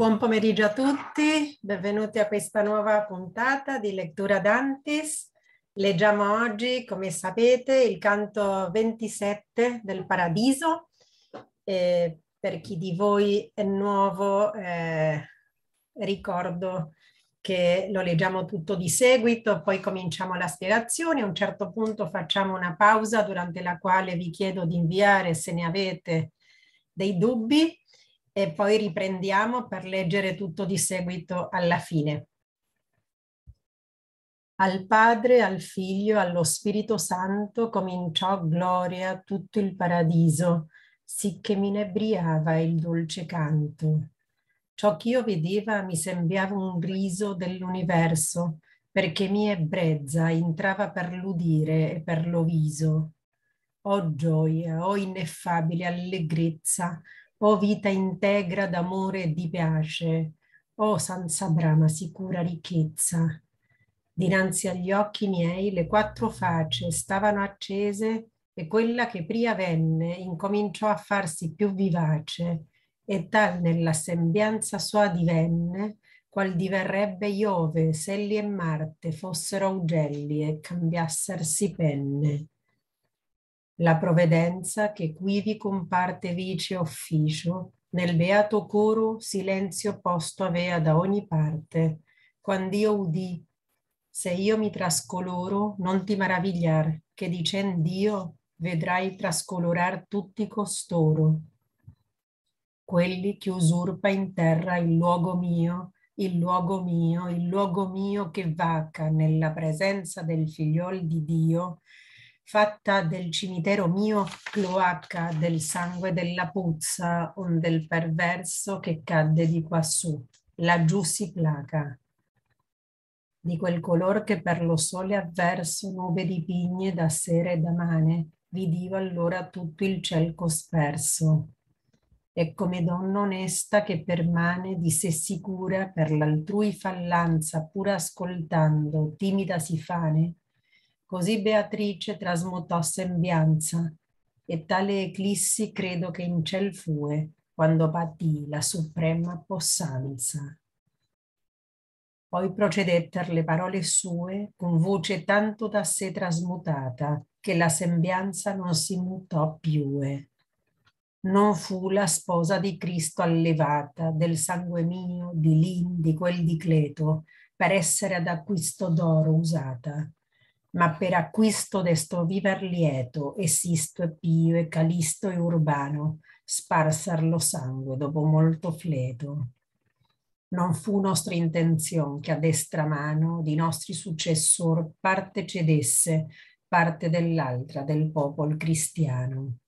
Buon pomeriggio a tutti, benvenuti a questa nuova puntata di Lettura Dantis. Leggiamo oggi, come sapete, il canto 27 del Paradiso. E per chi di voi è nuovo, eh, ricordo che lo leggiamo tutto di seguito, poi cominciamo la spiegazione. A un certo punto facciamo una pausa durante la quale vi chiedo di inviare, se ne avete, dei dubbi e poi riprendiamo per leggere tutto di seguito alla fine. Al Padre, al Figlio, allo Spirito Santo cominciò gloria tutto il paradiso, sicché mi inebriava il dolce canto. Ciò che io vedeva mi sembrava un riso dell'universo, perché mia ebbrezza entrava per l'udire e per lo viso. O oh gioia, o oh ineffabile allegrezza, o vita integra d'amore e di pace, o senza brama sicura ricchezza. Dinanzi agli occhi miei le quattro face stavano accese e quella che pria venne incominciò a farsi più vivace e tal nella sembianza sua divenne qual diverrebbe Iove, Selli e Marte fossero augelli e cambiassersi penne la provvedenza che quivi comparte vice officio, nel beato coro silenzio posto avea da ogni parte, quando io udì, se io mi trascoloro, non ti maravigliar, che dicen Dio vedrai trascolorar tutti costoro. Quelli che usurpa in terra il luogo mio, il luogo mio, il luogo mio che vacca nella presenza del figliol di Dio, fatta del cimitero mio cloaca del sangue della puzza onde il perverso che cadde di quassù laggiù si placa di quel color che per lo sole avverso nube di pigne da sera e da mane vidiva allora tutto il ciel cosperso e come donna onesta che permane di sé sicura per l'altrui fallanza pur ascoltando timida si fane Così Beatrice trasmutò sembianza, e tale eclissi credo che in ciel fue, quando patì la suprema possanza. Poi procedetter le parole sue con voce tanto da sé trasmutata, che la sembianza non si mutò più. non fu la sposa di Cristo allevata del sangue mio, di lì, di quel di Cleto, per essere ad acquisto d'oro usata ma per acquisto desto viver lieto esisto e pio e calisto e urbano, sparsar lo sangue dopo molto fleto. Non fu nostra intenzione che a destra mano di nostri successor parte cedesse, parte dell'altra del popolo cristiano,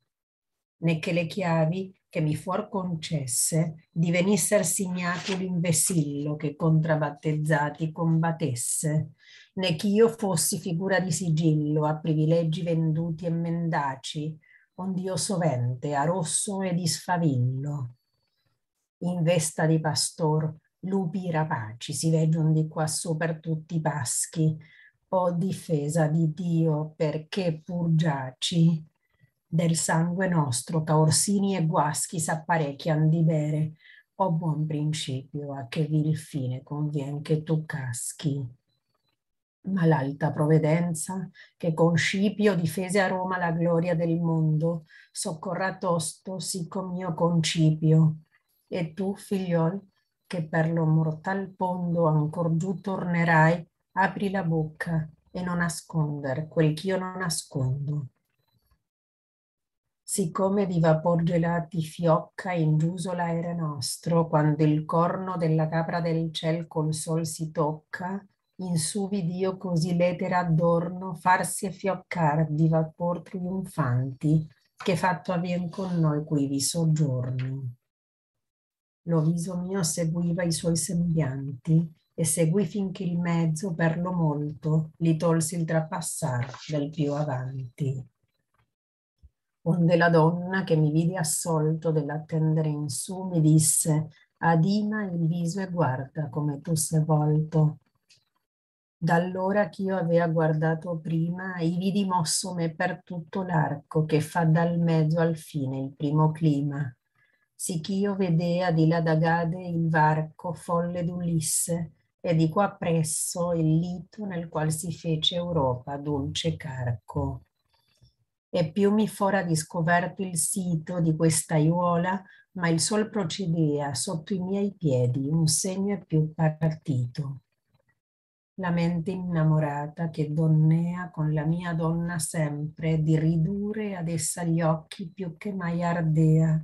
né che le chiavi che mi fuor concesse, di venisser signato l'invesillo che contrabattezzati combattesse, né ch'io fossi figura di sigillo a privilegi venduti e mendaci, ond'io sovente a rosso e di sfavillo. In vesta di pastor, lupi rapaci si veggion di quassù per tutti i paschi, o difesa di Dio perché pur giaci del sangue nostro, caorsini e guaschi s'apparecchian di bere. O buon principio, a che vil fine convien che tu caschi. Ma l'alta provvedenza, che con Scipio difese a Roma la gloria del mondo, soccorra tosto, siccome mio concipio. E tu, figliol, che per lo mortal pondo ancor giù tornerai, apri la bocca e non asconder quel ch'io non nascondo siccome di vapor gelati fiocca in giusola era nostro, quando il corno della capra del ciel col sol si tocca, in su vid'io così l'etera addorno farsi e fioccar di vapor trionfanti, che fatto avvien con noi quivi soggiorni. Lo viso mio seguiva i suoi sembianti, e seguì finché il mezzo per lo molto li tolsi il trapassar del più avanti onde la donna che mi vide assolto dell'attendere in su mi disse adina il viso e guarda come tu sei volto D'allora ch'io avea guardato prima, i vidi mosso me per tutto l'arco che fa dal mezzo al fine il primo clima. sicch'io vedea di là da Gade il varco folle d'Ulisse e di qua presso il lito nel qual si fece Europa dolce carco e più mi fora discoperto il sito di questa aiuola, ma il sol procedea sotto i miei piedi, un segno è più partito. La mente innamorata che donnea con la mia donna sempre, di ridurre ad essa gli occhi più che mai ardea.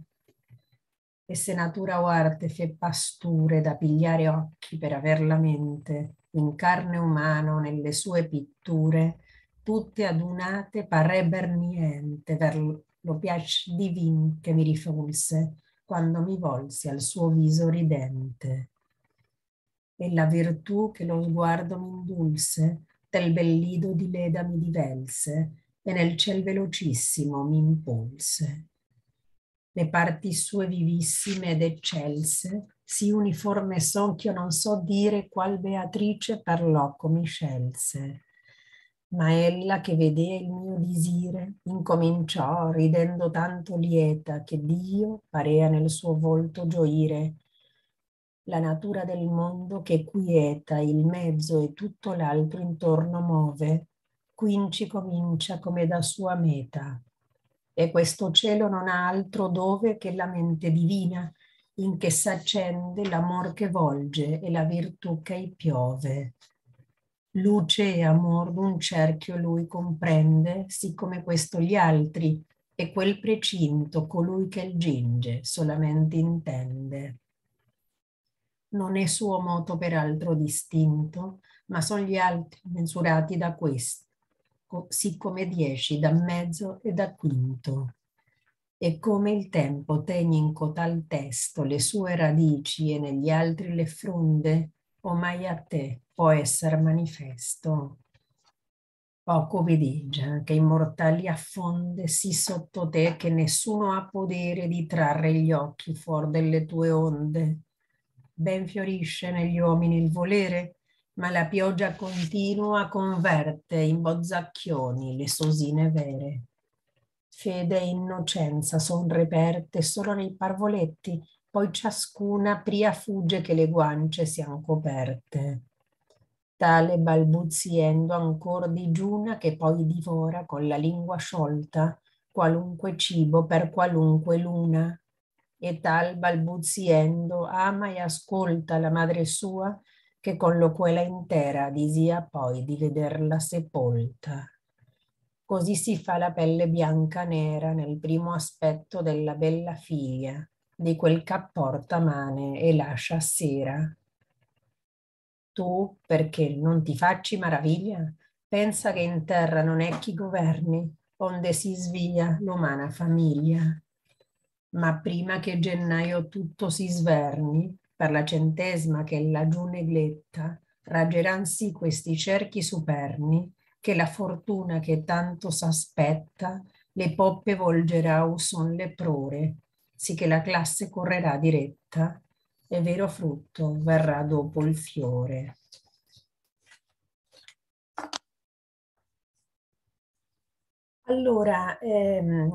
E se natura o arte fe pasture da pigliare occhi per aver la mente, in carne umano, nelle sue pitture, tutte adunate parebber niente per lo piac divin che mi rifulse quando mi volsi al suo viso ridente. E la virtù che lo sguardo m'indulse, del bellido di leda mi divelse, e nel ciel velocissimo mi impulse. Le parti sue vivissime ed eccelse, sì uniforme son ch'io non so dire qual beatrice parlò come scelse ma ella che vedea il mio disire incominciò ridendo tanto lieta che Dio parea nel suo volto gioire. La natura del mondo che quieta il mezzo e tutto l'altro intorno muove, quinci comincia come da sua meta. E questo cielo non ha altro dove che la mente divina, in che s'accende l'amor che volge e la virtù che piove luce e amor d'un cerchio lui comprende, siccome questo gli altri, e quel precinto colui che il ginge solamente intende. Non è suo moto peraltro distinto, ma son gli altri mensurati da questo, siccome dieci da mezzo e da quinto. E come il tempo tegna in cotal testo le sue radici e negli altri le fronde, o mai a te, può essere manifesto. Poco vedegia che immortali affondesi sotto te, che nessuno ha potere di trarre gli occhi fuori delle tue onde. Ben fiorisce negli uomini il volere, ma la pioggia continua converte in bozzacchioni le sosine vere. Fede e innocenza son reperte solo nei parvoletti, poi ciascuna pria fugge che le guance siano coperte tale balbuziendo ancor digiuna che poi divora con la lingua sciolta qualunque cibo per qualunque luna. E tal balbuziendo ama ah, e ascolta la madre sua che con loquela intera disia poi di vederla sepolta. Così si fa la pelle bianca nera nel primo aspetto della bella figlia, di quel che porta mane e lascia sera tu perché non ti facci maraviglia? Pensa che in terra non è chi governi, onde si svia l'umana famiglia. Ma prima che gennaio tutto si sverni, per la centesima che laggiù negletta, raggeran sì questi cerchi superni, che la fortuna che tanto s'aspetta, le poppe volgerà o son le prore, sì che la classe correrà diretta e vero frutto verrà dopo il fiore. Allora, ehm,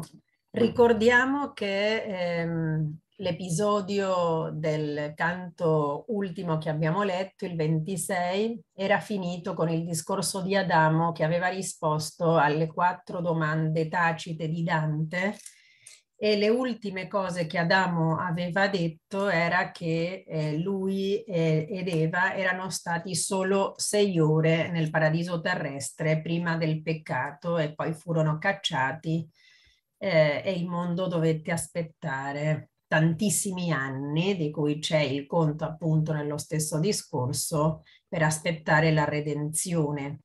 ricordiamo che ehm, l'episodio del canto ultimo che abbiamo letto, il 26, era finito con il discorso di Adamo che aveva risposto alle quattro domande tacite di Dante e le ultime cose che Adamo aveva detto era che eh, lui eh, ed Eva erano stati solo sei ore nel paradiso terrestre prima del peccato e poi furono cacciati eh, e il mondo dovette aspettare tantissimi anni, di cui c'è il conto appunto nello stesso discorso, per aspettare la redenzione.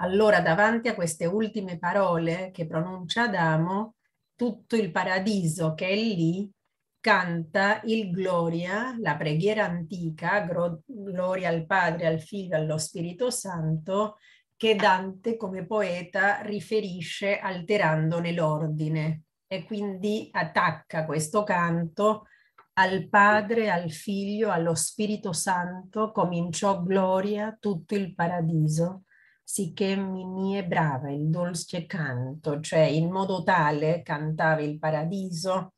Allora, davanti a queste ultime parole che pronuncia Adamo, tutto il paradiso che è lì canta il Gloria, la preghiera antica, Gloria al Padre, al Figlio, allo Spirito Santo, che Dante come poeta riferisce alterandone l'ordine e quindi attacca questo canto al Padre, al Figlio, allo Spirito Santo, cominciò gloria tutto il paradiso sì mi, mi il dolce canto, cioè in modo tale cantava il paradiso,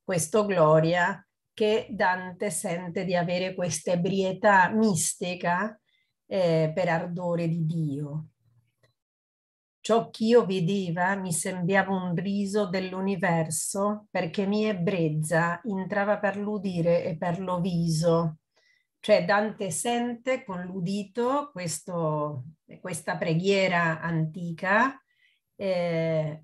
questo gloria, che Dante sente di avere questa ebrietà mistica eh, per ardore di Dio. Ciò che io vedeva mi sembrava un riso dell'universo perché mia ebbrezza entrava per l'udire e per lo viso cioè Dante sente con l'udito questo, questa preghiera antica, eh,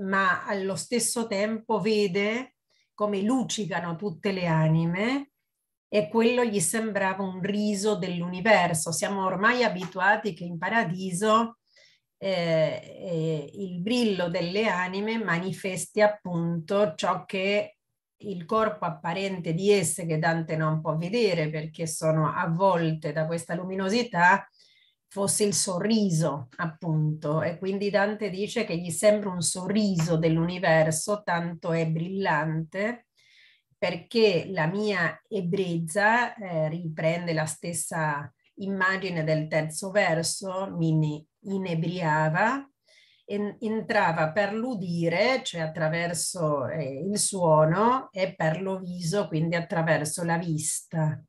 ma allo stesso tempo vede come lucicano tutte le anime e quello gli sembrava un riso dell'universo. Siamo ormai abituati che in paradiso eh, eh, il brillo delle anime manifesti appunto ciò che il corpo apparente di esse che Dante non può vedere perché sono avvolte da questa luminosità, fosse il sorriso, appunto. E quindi Dante dice che gli sembra un sorriso dell'universo, tanto è brillante, perché la mia ebbrezza eh, riprende la stessa immagine del terzo verso, mi inebriava, en, entrava per l'udire, cioè attraverso eh, il suono, e per lo viso, quindi attraverso la vista.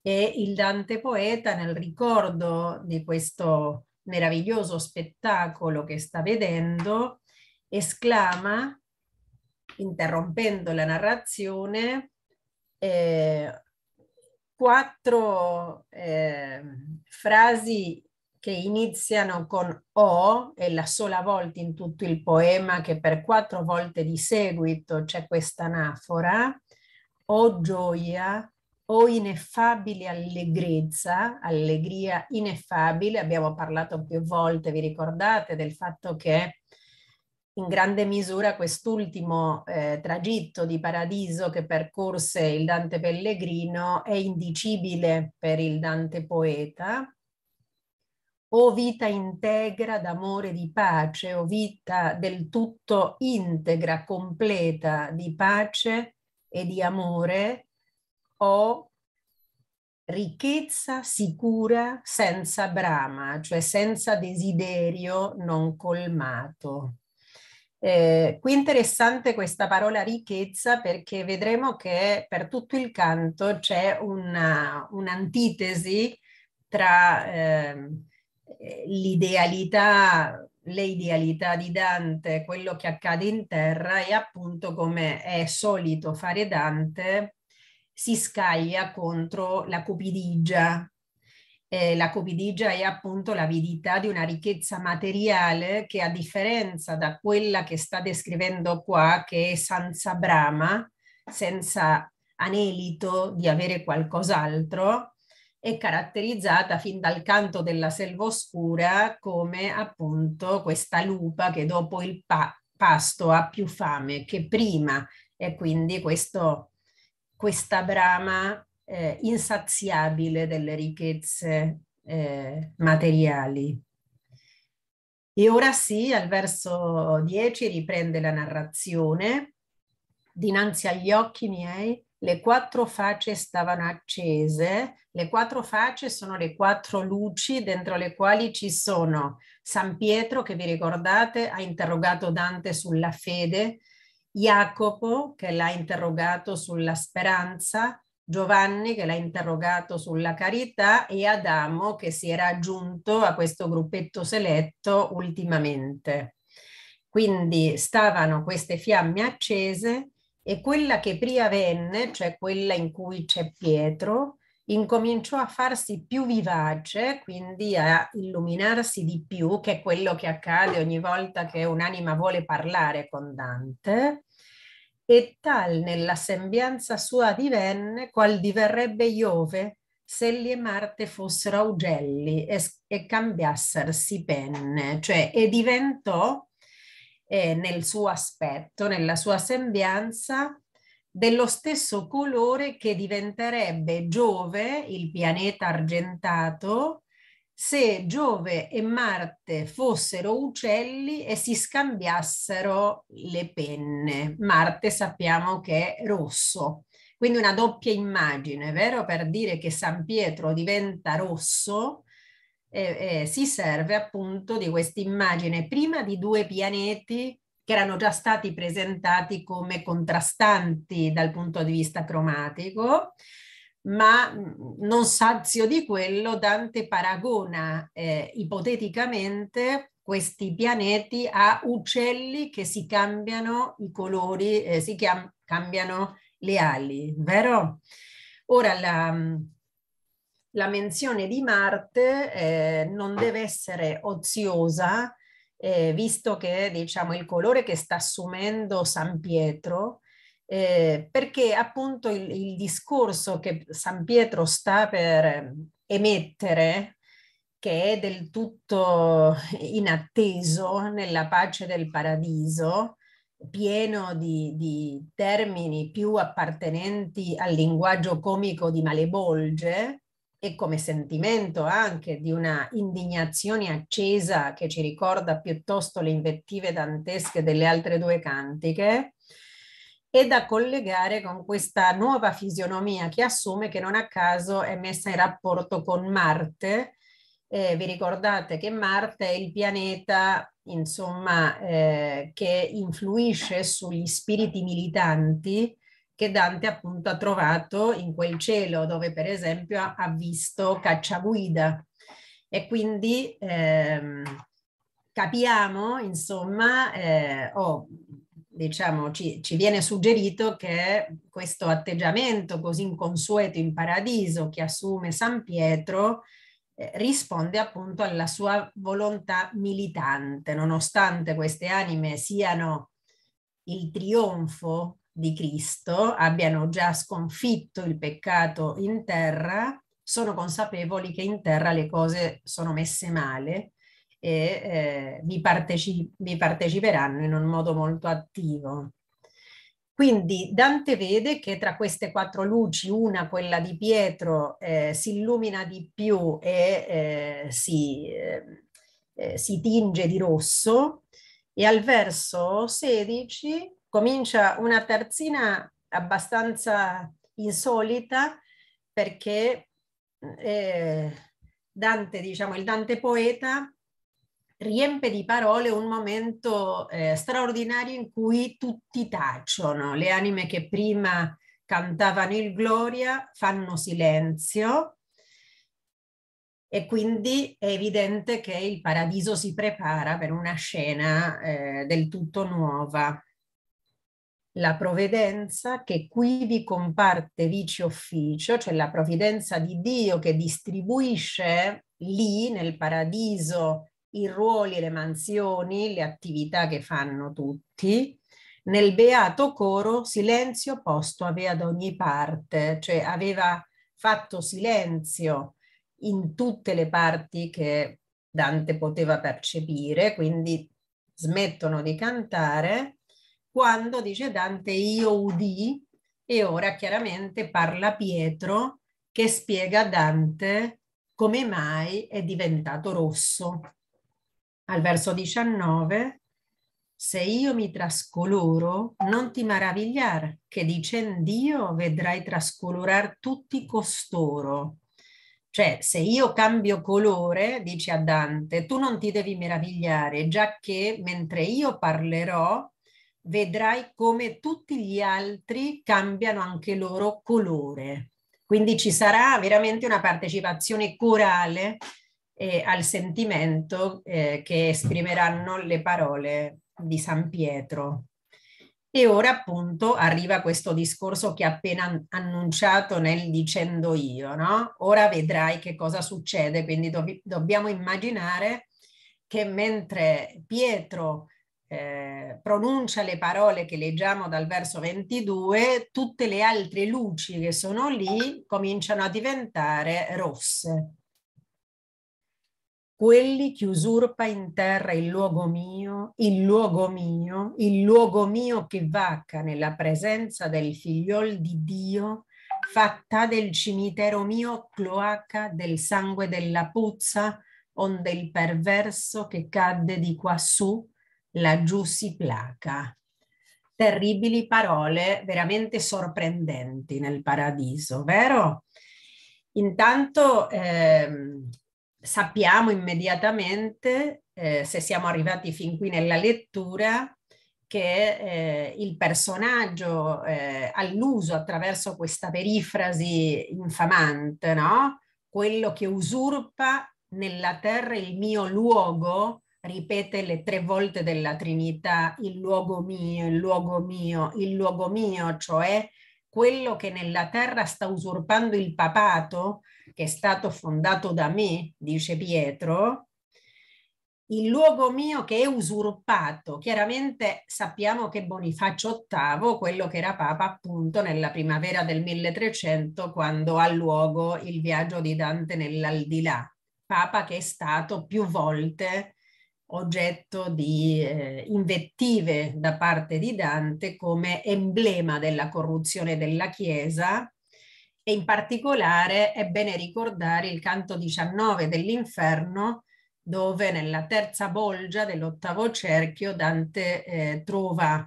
E il Dante poeta, nel ricordo di questo meraviglioso spettacolo che sta vedendo, esclama, interrompendo la narrazione, eh, quattro eh, frasi che iniziano con O, è la sola volta in tutto il poema che per quattro volte di seguito c'è questa anafora, O gioia, O ineffabile allegrezza, allegria ineffabile, abbiamo parlato più volte, vi ricordate, del fatto che in grande misura quest'ultimo eh, tragitto di paradiso che percorse il Dante Pellegrino è indicibile per il Dante poeta o vita integra d'amore di pace, o vita del tutto integra, completa di pace e di amore, o ricchezza sicura senza brama, cioè senza desiderio non colmato. Eh, qui è interessante questa parola ricchezza perché vedremo che per tutto il canto c'è una, un'antitesi tra eh, eh, l'idealità, le idealità di Dante, quello che accade in terra e appunto come è solito fare Dante, si scaglia contro la cupidigia. Eh, la cupidigia è appunto l'avidità di una ricchezza materiale che a differenza da quella che sta descrivendo qua, che è senza brama, senza anelito di avere qualcos'altro, è caratterizzata fin dal canto della selva oscura come appunto questa lupa che dopo il pa- pasto ha più fame che prima e quindi questo, questa brama eh, insaziabile delle ricchezze eh, materiali. E ora sì, al verso 10 riprende la narrazione. Dinanzi agli occhi miei le quattro facce stavano accese. Le quattro facce sono le quattro luci dentro le quali ci sono San Pietro, che vi ricordate, ha interrogato Dante sulla fede, Jacopo, che l'ha interrogato sulla speranza, Giovanni, che l'ha interrogato sulla carità, e Adamo, che si era aggiunto a questo gruppetto seletto ultimamente. Quindi stavano queste fiamme accese e quella che prima venne, cioè quella in cui c'è Pietro, incominciò a farsi più vivace, quindi a illuminarsi di più, che è quello che accade ogni volta che un'anima vuole parlare con Dante, e tal nella sembianza sua divenne qual diverrebbe Iove se gli e Marte fossero augelli e, e cambiassersi penne, cioè e diventò eh, nel suo aspetto, nella sua sembianza, dello stesso colore che diventerebbe Giove, il pianeta argentato, se Giove e Marte fossero uccelli e si scambiassero le penne. Marte sappiamo che è rosso, quindi una doppia immagine, vero? Per dire che San Pietro diventa rosso eh, eh, si serve appunto di questa immagine prima di due pianeti che erano già stati presentati come contrastanti dal punto di vista cromatico, ma non sazio di quello, Dante paragona eh, ipoteticamente questi pianeti a uccelli che si cambiano i colori, eh, si cambiano le ali, vero? Ora, la, la menzione di Marte eh, non deve essere oziosa, eh, visto che diciamo, il colore che sta assumendo San Pietro, eh, perché appunto il, il, discorso che San Pietro sta per emettere, che è del tutto inatteso nella pace del paradiso, pieno di, di termini più appartenenti al linguaggio comico di Malebolge, e come sentimento anche di una indignazione accesa che ci ricorda piuttosto le invettive dantesche delle altre due cantiche, e da collegare con questa nuova fisionomia che assume che non a caso è messa in rapporto con Marte. Eh, vi ricordate che Marte è il pianeta insomma, eh, che influisce sugli spiriti militanti che Dante appunto ha trovato in quel cielo dove per esempio ha, ha visto Cacciaguida e quindi ehm, capiamo insomma eh, o oh, diciamo ci, ci viene suggerito che questo atteggiamento così inconsueto in paradiso che assume San Pietro eh, risponde appunto alla sua volontà militante, nonostante queste anime siano il trionfo di Cristo abbiano già sconfitto il peccato in terra, sono consapevoli che in terra le cose sono messe male e eh, vi, parteci- vi parteciperanno in un modo molto attivo. Quindi Dante vede che tra queste quattro luci, una, quella di Pietro, eh, si illumina di più e eh, si, eh, eh si, tinge di rosso, e al verso 16 comincia una terzina abbastanza insolita perché eh, Dante, diciamo il Dante poeta, riempie di parole un momento eh, straordinario in cui tutti tacciono, le anime che prima cantavano il Gloria fanno silenzio e quindi è evidente che il paradiso si prepara per una scena eh, del tutto nuova la provvidenza che qui vi comparte vice officio, cioè la provvidenza di Dio che distribuisce lì nel paradiso i ruoli, le mansioni, le attività che fanno tutti. Nel beato coro silenzio posto aveva da ogni parte, cioè aveva fatto silenzio in tutte le parti che Dante poteva percepire, quindi smettono di cantare quando dice Dante io udì e ora chiaramente parla Pietro che spiega a Dante come mai è diventato rosso. Al verso 19, se io mi trascoloro, non ti maravigliar che dicendio vedrai trascolorar tutti costoro. Cioè, se io cambio colore, dice a Dante, tu non ti devi meravigliare, già che mentre io parlerò, vedrai come tutti gli altri cambiano anche loro colore. Quindi ci sarà veramente una partecipazione corale eh, al sentimento eh, che esprimeranno le parole di San Pietro. E ora appunto arriva questo discorso che ha appena annunciato nel dicendo io, no? Ora vedrai che cosa succede, quindi do dobbiamo immaginare che mentre Pietro eh, pronuncia le parole che leggiamo dal verso 22, tutte le altre luci che sono lì cominciano a diventare rosse. Quelli che usurpa in terra il luogo mio, il luogo mio, il luogo mio che vacca nella presenza del figliol di Dio, fatta del cimitero mio cloaca del sangue della puzza, onde il perverso che cadde di quassù laggiù si placa. Terribili parole veramente sorprendenti nel paradiso, vero? Intanto ehm, sappiamo immediatamente, eh, se siamo arrivati fin qui nella lettura, che eh, il personaggio eh, alluso attraverso questa perifrasi infamante, no? quello che usurpa nella terra il mio luogo, ripete le tre volte della Trinità il luogo mio, il luogo mio, il luogo mio, cioè quello che nella terra sta usurpando il papato, che è stato fondato da me, dice Pietro, il luogo mio che è usurpato. Chiaramente sappiamo che Bonifacio VIII, quello che era papa appunto nella primavera del 1300, quando ha luogo il viaggio di Dante nell'aldilà, papa che è stato più volte oggetto di eh, invettive da parte di Dante come emblema della corruzione della Chiesa e in particolare è bene ricordare il canto 19 dell'inferno dove nella terza bolgia dell'ottavo cerchio Dante eh, trova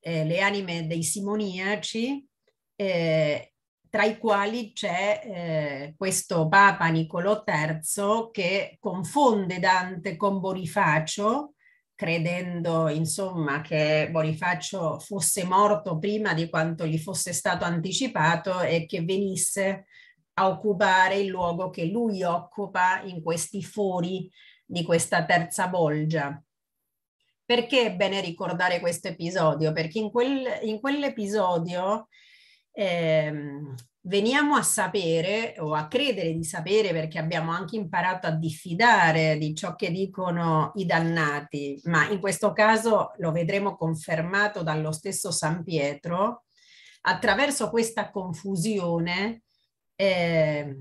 eh, le anime dei simoniaci eh, tra i quali c'è eh, questo Papa Niccolò III che confonde Dante con Bonifacio, credendo insomma che Bonifacio fosse morto prima di quanto gli fosse stato anticipato e che venisse a occupare il luogo che lui occupa in questi fori di questa terza bolgia. Perché è bene ricordare questo episodio? Perché in, quel, in quell'episodio ehm, veniamo a sapere o a credere di sapere perché abbiamo anche imparato a diffidare di ciò che dicono i dannati, ma in questo caso lo vedremo confermato dallo stesso San Pietro, attraverso questa confusione eh,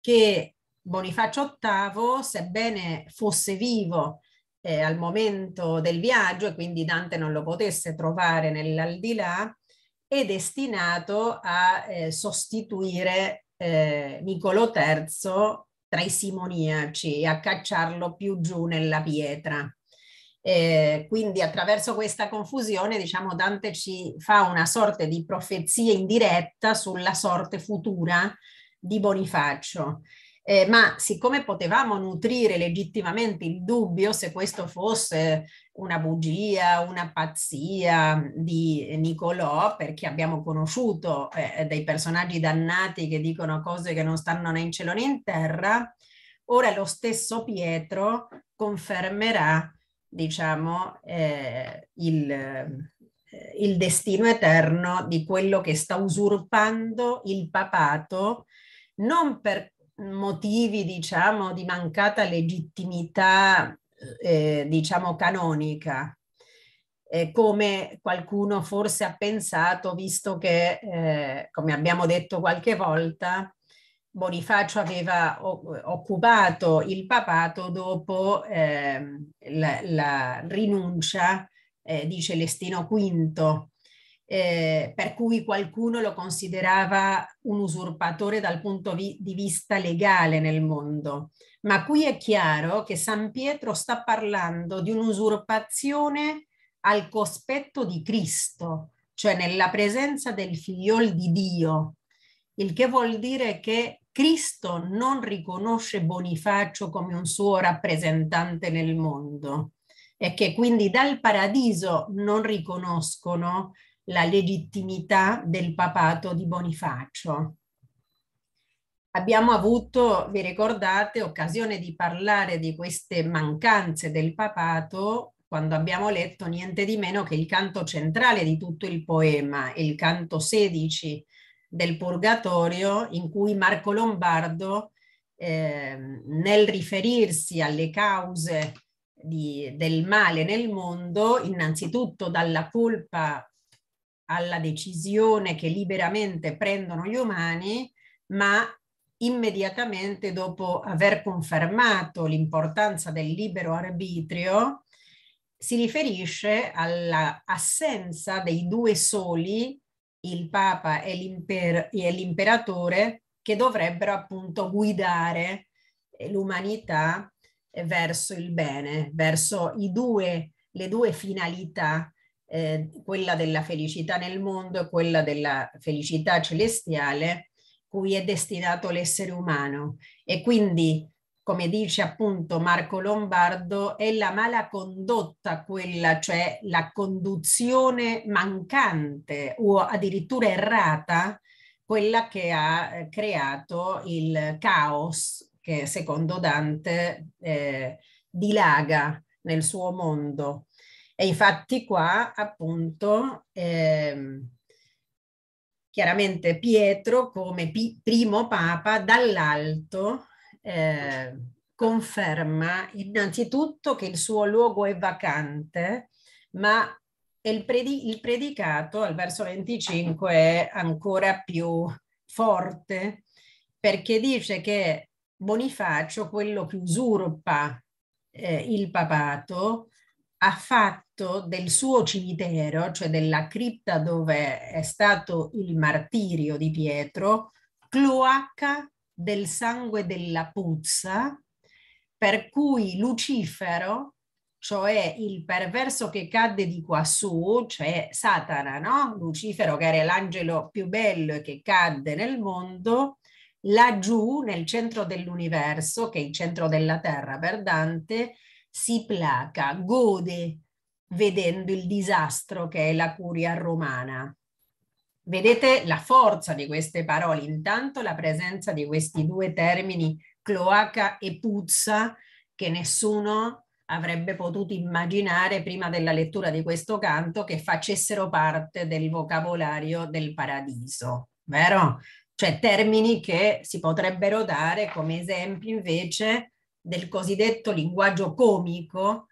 che Bonifacio VIII, sebbene fosse vivo eh, al momento del viaggio e quindi Dante non lo potesse trovare nell'aldilà, è destinato a eh, sostituire eh, Niccolò III tra i simoniaci e a cacciarlo più giù nella pietra. Eh, quindi attraverso questa confusione, diciamo, Dante ci fa una sorta di profezia indiretta sulla sorte futura di Bonifacio eh, ma siccome potevamo nutrire legittimamente il dubbio se questo fosse una bugia, una pazzia di Nicolò, perché abbiamo conosciuto eh, dei personaggi dannati che dicono cose che non stanno né in cielo né in terra, ora lo stesso Pietro confermerà, diciamo, eh, il eh, il destino eterno di quello che sta usurpando il papato non per motivi, diciamo, di mancata legittimità, eh, eh diciamo, canonica, eh, come qualcuno forse ha pensato, visto che, eh, come abbiamo detto qualche volta, Bonifacio aveva occupato il papato dopo ehm, la, la, rinuncia eh, di Celestino V eh, per cui qualcuno lo considerava un usurpatore dal punto vi- di vista legale nel mondo. Ma qui è chiaro che San Pietro sta parlando di un'usurpazione al cospetto di Cristo, cioè nella presenza del figliol di Dio, il che vuol dire che Cristo non riconosce Bonifacio come un suo rappresentante nel mondo e che quindi dal paradiso non riconoscono la legittimità del papato di Bonifacio. Abbiamo avuto, vi ricordate, occasione di parlare di queste mancanze del papato quando abbiamo letto niente di meno che il canto centrale di tutto il poema, il canto 16 del Purgatorio, in cui Marco Lombardo, eh, nel riferirsi alle cause di, del male nel mondo, innanzitutto dalla colpa alla decisione che liberamente prendono gli umani, ma immediatamente dopo aver confermato l'importanza del libero arbitrio, si riferisce all'assenza dei due soli, il Papa e, l'imper- e l'imperatore, che dovrebbero appunto guidare l'umanità verso il bene, verso due, le due finalità eh, quella della felicità nel mondo e quella della felicità celestiale cui è destinato l'essere umano. E quindi, come dice appunto Marco Lombardo, è la mala condotta quella, cioè la conduzione mancante o addirittura errata, quella che ha eh, creato il caos che secondo Dante eh, dilaga nel suo mondo e infatti qua appunto eh, chiaramente Pietro come pi primo papa dall'alto eh, conferma innanzitutto che il suo luogo è vacante, ma il, predi il predicato al verso 25 è ancora più forte perché dice che Bonifacio, quello che usurpa eh, il papato, ha fatto letto del suo cimitero, cioè della cripta dove è stato il martirio di Pietro, cloaca del sangue della puzza, per cui Lucifero, cioè il perverso che cadde di quassù, cioè Satana, no? Lucifero che era l'angelo più bello e che cadde nel mondo, laggiù nel centro dell'universo, che è il centro della terra per Dante, si placa, gode vedendo il disastro che è la curia romana. Vedete la forza di queste parole, intanto la presenza di questi due termini, cloaca e puzza, che nessuno avrebbe potuto immaginare prima della lettura di questo canto che facessero parte del vocabolario del paradiso, vero? Cioè termini che si potrebbero dare come esempi invece del cosiddetto linguaggio comico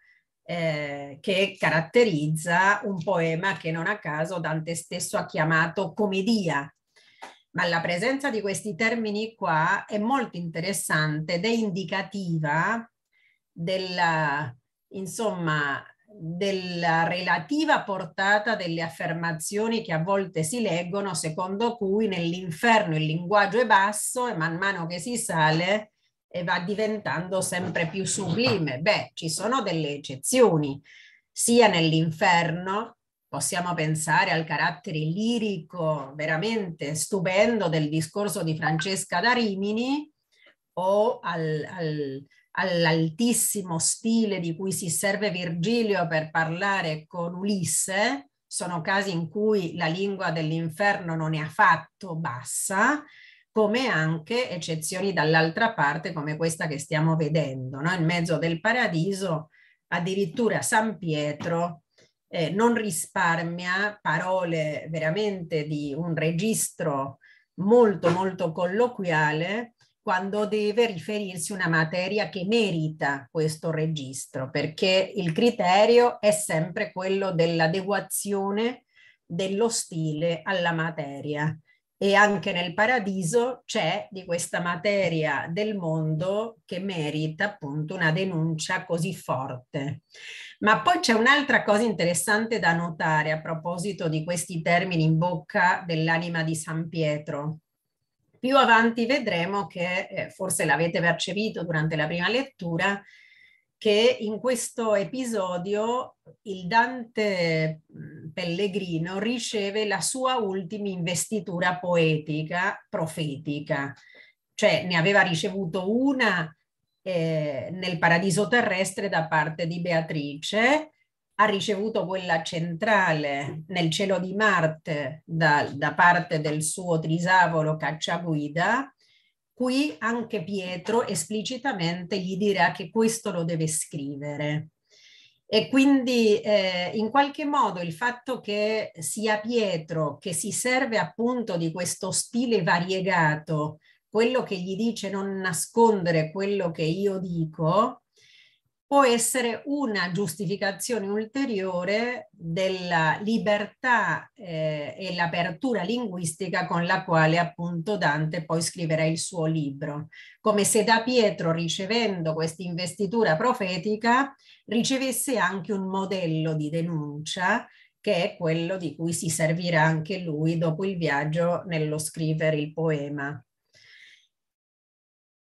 eh, che caratterizza un poema che non a caso Dante stesso ha chiamato commedia. Ma la presenza di questi termini qua è molto interessante ed è indicativa della, insomma, della relativa portata delle affermazioni che a volte si leggono, secondo cui nell'inferno il linguaggio è basso e man mano che si sale e va diventando sempre più sublime. Beh, ci sono delle eccezioni, sia nell'inferno, possiamo pensare al carattere lirico veramente stupendo del discorso di Francesca da Rimini o al, al, all'altissimo stile di cui si serve Virgilio per parlare con Ulisse, sono casi in cui la lingua dell'inferno non è affatto bassa, come anche eccezioni dall'altra parte come questa che stiamo vedendo, no? in mezzo del paradiso addirittura San Pietro eh, non risparmia parole veramente di un registro molto molto colloquiale quando deve riferirsi a una materia che merita questo registro, perché il criterio è sempre quello dell'adeguazione dello stile alla materia e anche nel paradiso c'è di questa materia del mondo che merita appunto una denuncia così forte. Ma poi c'è un'altra cosa interessante da notare a proposito di questi termini in bocca dell'anima di San Pietro. Più avanti vedremo che, eh, forse l'avete percepito durante la prima lettura, che in questo episodio il Dante Pellegrino riceve la sua ultima investitura poetica profetica, cioè ne aveva ricevuto una eh, nel paradiso terrestre da parte di Beatrice, ha ricevuto quella centrale nel cielo di Marte da, da parte del suo trisavolo cacciaguida qui anche Pietro esplicitamente gli dirà ah, che questo lo deve scrivere. E quindi eh, in qualche modo il fatto che sia Pietro che si serve appunto di questo stile variegato, quello che gli dice non nascondere quello che io dico, può essere una giustificazione ulteriore della libertà eh, e l'apertura linguistica con la quale appunto Dante poi scriverà il suo libro, come se da Pietro ricevendo questa investitura profetica ricevesse anche un modello di denuncia che è quello di cui si servirà anche lui dopo il viaggio nello scrivere il poema.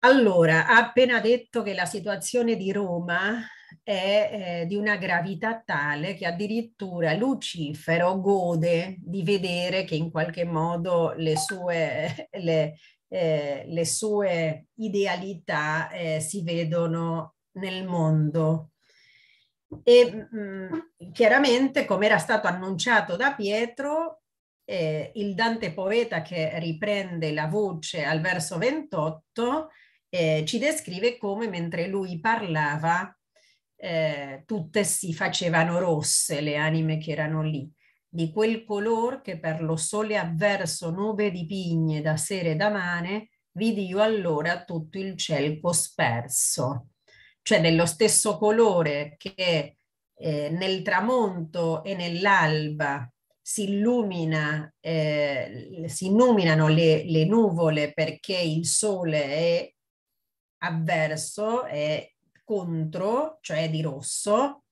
Allora, ha appena detto che la situazione di Roma è eh, di una gravità tale che addirittura Lucifero gode di vedere che in qualche modo le sue, le, eh, le sue idealità eh, si vedono nel mondo. E mh, mm, chiaramente, come era stato annunciato da Pietro, eh, il Dante poeta che riprende la voce al verso 28 eh, ci descrive come mentre lui parlava eh, tutte si facevano rosse le anime che erano lì, di quel color che per lo sole avverso nube di pigne da sera e da mane vidi io allora tutto il ciel cosperso, cioè dello stesso colore che eh, nel tramonto e nell'alba si, illumina, eh, si illuminano le, le, nuvole perché il sole è avverso e contro, cioè di rosso,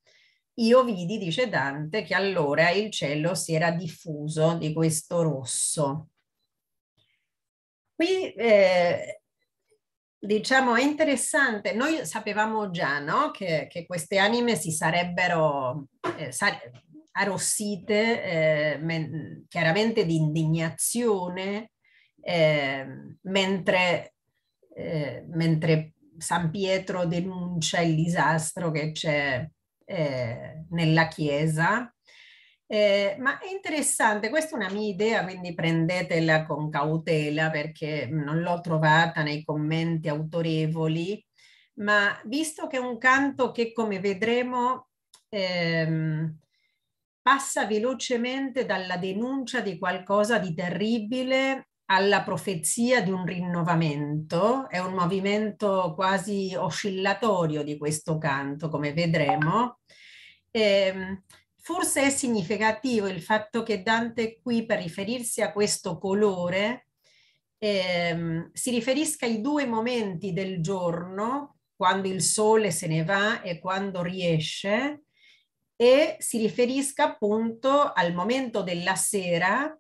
io vidi, dice Dante, che allora il cielo si era diffuso di questo rosso. Qui eh, diciamo è interessante, noi sapevamo già no? che, che, queste anime si sarebbero eh, sare arrossite eh, chiaramente di indignazione eh, mentre eh, mentre San Pietro denuncia il disastro che c'è eh, nella Chiesa. Eh, ma è interessante, questa è una mia idea, quindi prendetela con cautela perché non l'ho trovata nei commenti autorevoli, ma visto che è un canto che, come vedremo, ehm, passa velocemente dalla denuncia di qualcosa di terribile alla profezia di un rinnovamento, è un movimento quasi oscillatorio di questo canto, come vedremo. E, ehm, forse è significativo il fatto che Dante qui, per riferirsi a questo colore, ehm, si riferisca ai due momenti del giorno, quando il sole se ne va e quando riesce, e si riferisca appunto al momento della sera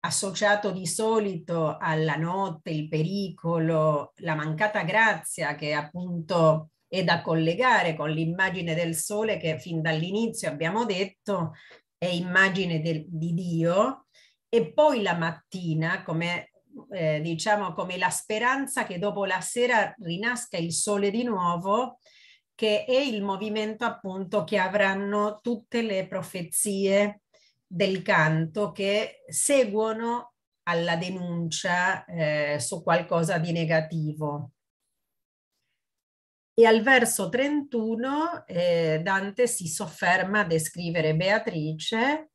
associato di solito alla notte, il pericolo, la mancata grazia che appunto è da collegare con l'immagine del sole che fin dall'inizio abbiamo detto è immagine del, di Dio e poi la mattina come eh, diciamo come la speranza che dopo la sera rinasca il sole di nuovo che è il movimento appunto che avranno tutte le profezie del canto che seguono alla denuncia eh, su qualcosa di negativo. E al verso 31 eh, Dante si sofferma a descrivere Beatrice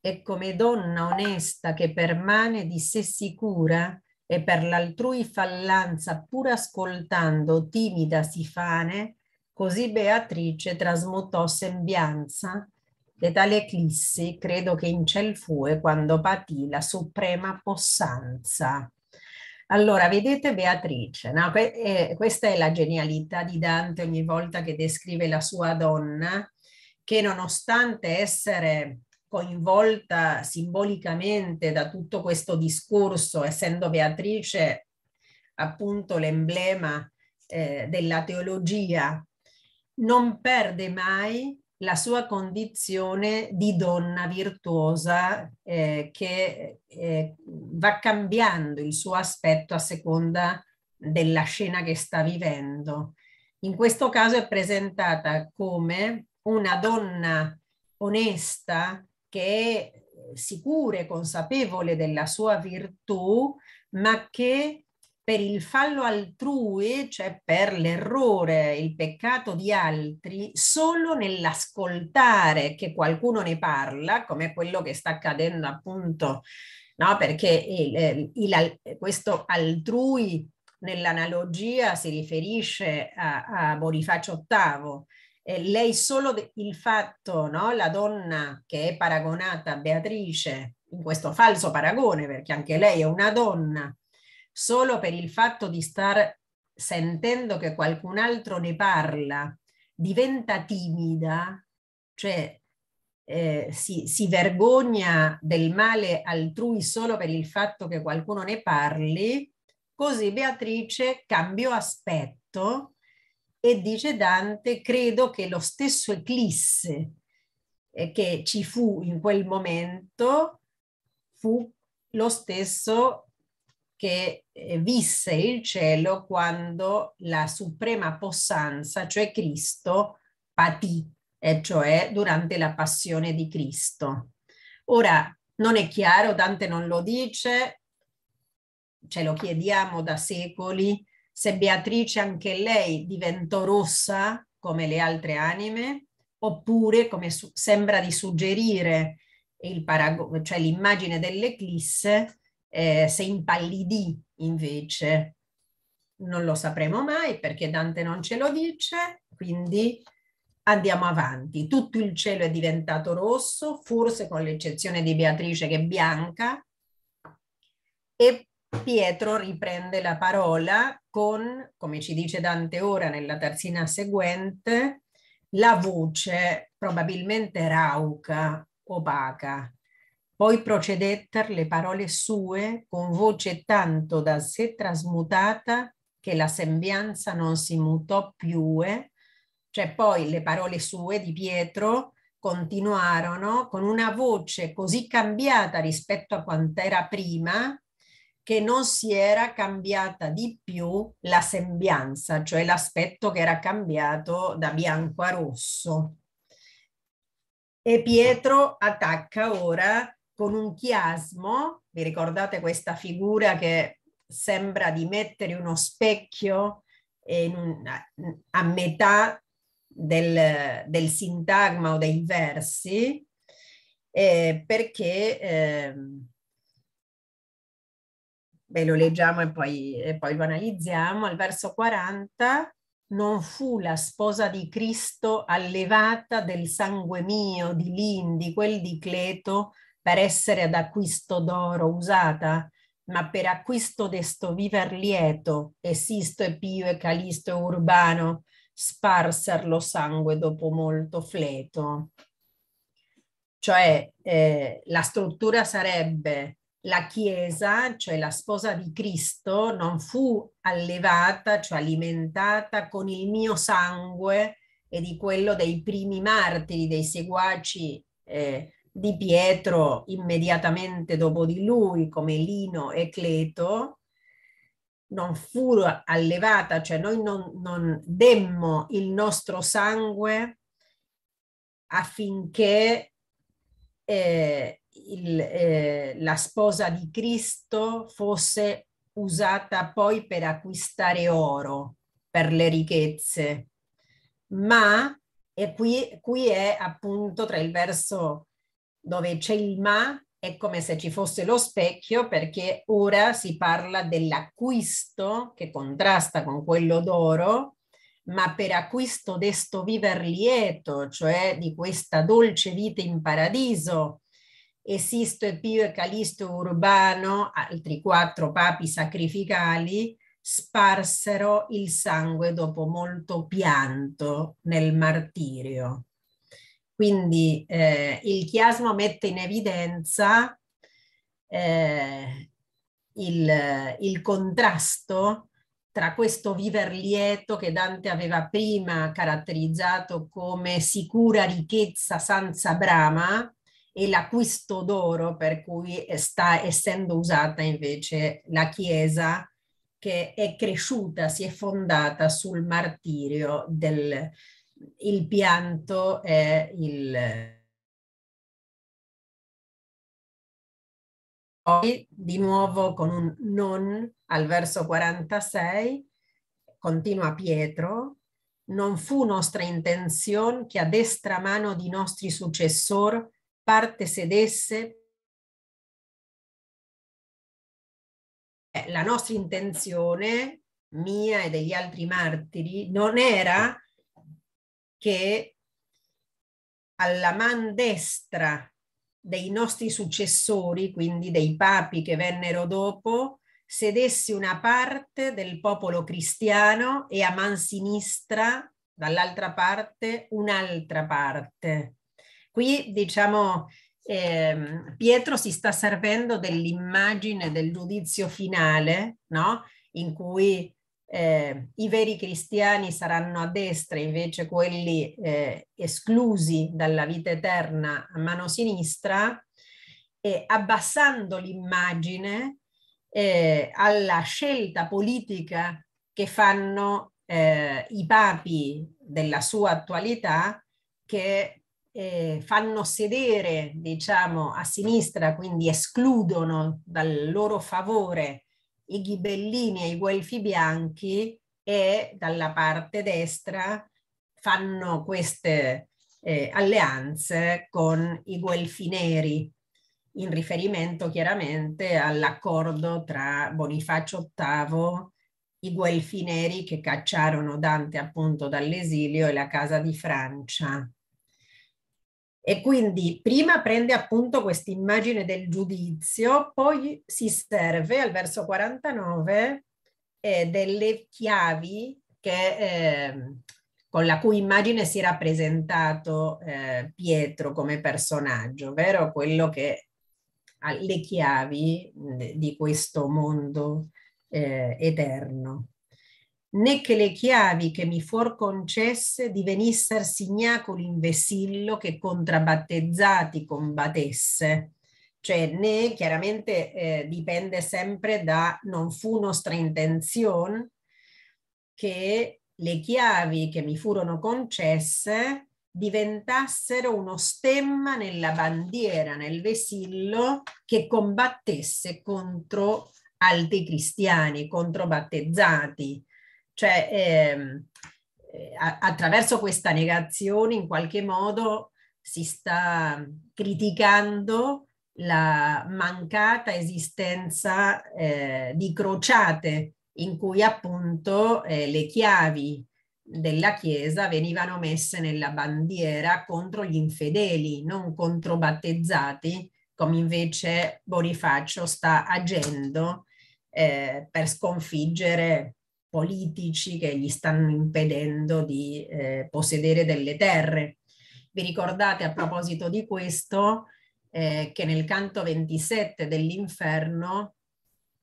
e come donna onesta che permane di sé sicura e per l'altrui fallanza pur ascoltando timida si fane, così Beatrice trasmutò sembianza De tali eclissi credo che in ciel fue quando patì la suprema possanza. Allora, vedete Beatrice, no? que eh, questa è la genialità di Dante ogni volta che descrive la sua donna, che nonostante essere coinvolta simbolicamente da tutto questo discorso, essendo Beatrice appunto l'emblema eh, della teologia, non perde mai la sua condizione di donna virtuosa eh, che eh, va cambiando il suo aspetto a seconda della scena che sta vivendo. In questo caso è presentata come una donna onesta che è sicura e consapevole della sua virtù, ma che per il fallo altrui, cioè per l'errore, il peccato di altri, solo nell'ascoltare che qualcuno ne parla, come quello che sta accadendo appunto, no? perché il, ehm, il, il, questo altrui nell'analogia si riferisce a, a Bonifacio VIII. E lei solo il fatto, no? la donna che è paragonata a Beatrice in questo falso paragone, perché anche lei è una donna, solo per il fatto di star sentendo che qualcun altro ne parla, diventa timida, cioè eh, si, si, vergogna del male altrui solo per il fatto che qualcuno ne parli, così Beatrice cambiò aspetto e dice Dante, credo che lo stesso eclisse eh, che ci fu in quel momento fu lo stesso che eh, visse il cielo quando la suprema possanza, cioè Cristo, patì, e cioè durante la passione di Cristo. Ora, non è chiaro, Dante non lo dice, ce lo chiediamo da secoli, se Beatrice anche lei diventò rossa come le altre anime, oppure, come sembra di suggerire cioè l'immagine cioè dell'eclisse, eh, se impallidì invece non lo sapremo mai perché Dante non ce lo dice, quindi andiamo avanti. Tutto il cielo è diventato rosso, forse con l'eccezione di Beatrice che è bianca, e Pietro riprende la parola con, come ci dice Dante ora nella tarzina seguente, la voce probabilmente rauca, opaca, poi procedetter le parole sue con voce tanto da sé trasmutata che la sembianza non si mutò più. Eh. Cioè poi le parole sue di Pietro continuarono con una voce così cambiata rispetto a quant'era prima che non si era cambiata di più la sembianza, cioè l'aspetto che era cambiato da bianco a rosso. E Pietro attacca ora con un chiasmo, vi ricordate questa figura che sembra di mettere uno specchio un, a metà del, del, sintagma o dei versi, eh, perché eh, beh, lo leggiamo e poi, e poi lo analizziamo, al verso 40 non fu la sposa di Cristo allevata del sangue mio, di Lindi, quel di Cleto, per essere ad acquisto d'oro usata, ma per acquisto desto viver lieto, esisto e pio e calisto e urbano, sparser lo sangue dopo molto fleto. Cioè eh, la struttura sarebbe la Chiesa, cioè la sposa di Cristo, non fu allevata, cioè alimentata con il mio sangue e di quello dei primi martiri, dei seguaci eh, di Pietro immediatamente dopo di lui, come Lino e Cleto, non fu allevata, cioè noi non, non demmo il nostro sangue affinché eh, il, eh, la sposa di Cristo fosse usata poi per acquistare oro per le ricchezze. Ma, e qui, qui è appunto tra il verso dove c'è il ma è come se ci fosse lo specchio perché ora si parla dell'acquisto che contrasta con quello d'oro, ma per acquisto di questo viver lieto, cioè di questa dolce vita in paradiso. Esiste Pio e Calisto Urbano, altri quattro papi sacrificali, sparsero il sangue dopo molto pianto nel martirio. Quindi eh, il chiasmo mette in evidenza eh, il, il, contrasto tra questo viver lieto che Dante aveva prima caratterizzato come sicura ricchezza senza brama e l'acquisto d'oro per cui sta essendo usata invece la Chiesa che è cresciuta, si è fondata sul martirio del, il pianto è il... Poi di nuovo con un non al verso 46, continua Pietro, non fu nostra intenzione che a destra mano di nostri successor parte sedesse. Eh, la nostra intenzione, mia e degli altri martiri, non era che alla man destra dei nostri successori, quindi dei papi che vennero dopo, sedesse una parte del popolo cristiano e a man sinistra, dall'altra parte, un'altra parte. Qui diciamo eh, Pietro si sta servendo dell'immagine del giudizio finale, no? in cui eh, i veri cristiani saranno a destra, invece quelli eh, esclusi dalla vita eterna a mano sinistra, e abbassando l'immagine eh, alla scelta politica che fanno eh, i papi della sua attualità che eh, fanno sedere, diciamo, a sinistra, quindi escludono dal loro favore i ghibellini e i guelfi bianchi e dalla parte destra fanno queste eh, alleanze con i guelfi neri, in riferimento chiaramente all'accordo tra Bonifacio VIII, i guelfi neri che cacciarono Dante appunto dall'esilio e la Casa di Francia. E quindi prima prende appunto quest'immagine del giudizio, poi si serve al verso 49 eh, delle chiavi che, eh, con la cui immagine si è rappresentato eh, Pietro come personaggio, ovvero Quello che ha le chiavi di questo mondo eh, eterno né che le chiavi che mi fuor concesse divenissero signacoli in vessillo che contrabattezzati combattesse. Cioè, né chiaramente eh, dipende sempre da non fu nostra intenzione che le chiavi che mi furono concesse diventassero uno stemma nella bandiera, nel vessillo che combattesse contro altri cristiani, contro battezzati cioè, ehm, eh, attraverso questa negazione in qualche modo si sta criticando la mancata esistenza eh, di crociate in cui appunto eh, le chiavi della Chiesa venivano messe nella bandiera contro gli infedeli, non contro battezzati, come invece Bonifacio sta agendo eh, per sconfiggere politici che gli stanno impedendo di eh, possedere delle terre. Vi ricordate a proposito di questo eh, che nel canto 27 dell'inferno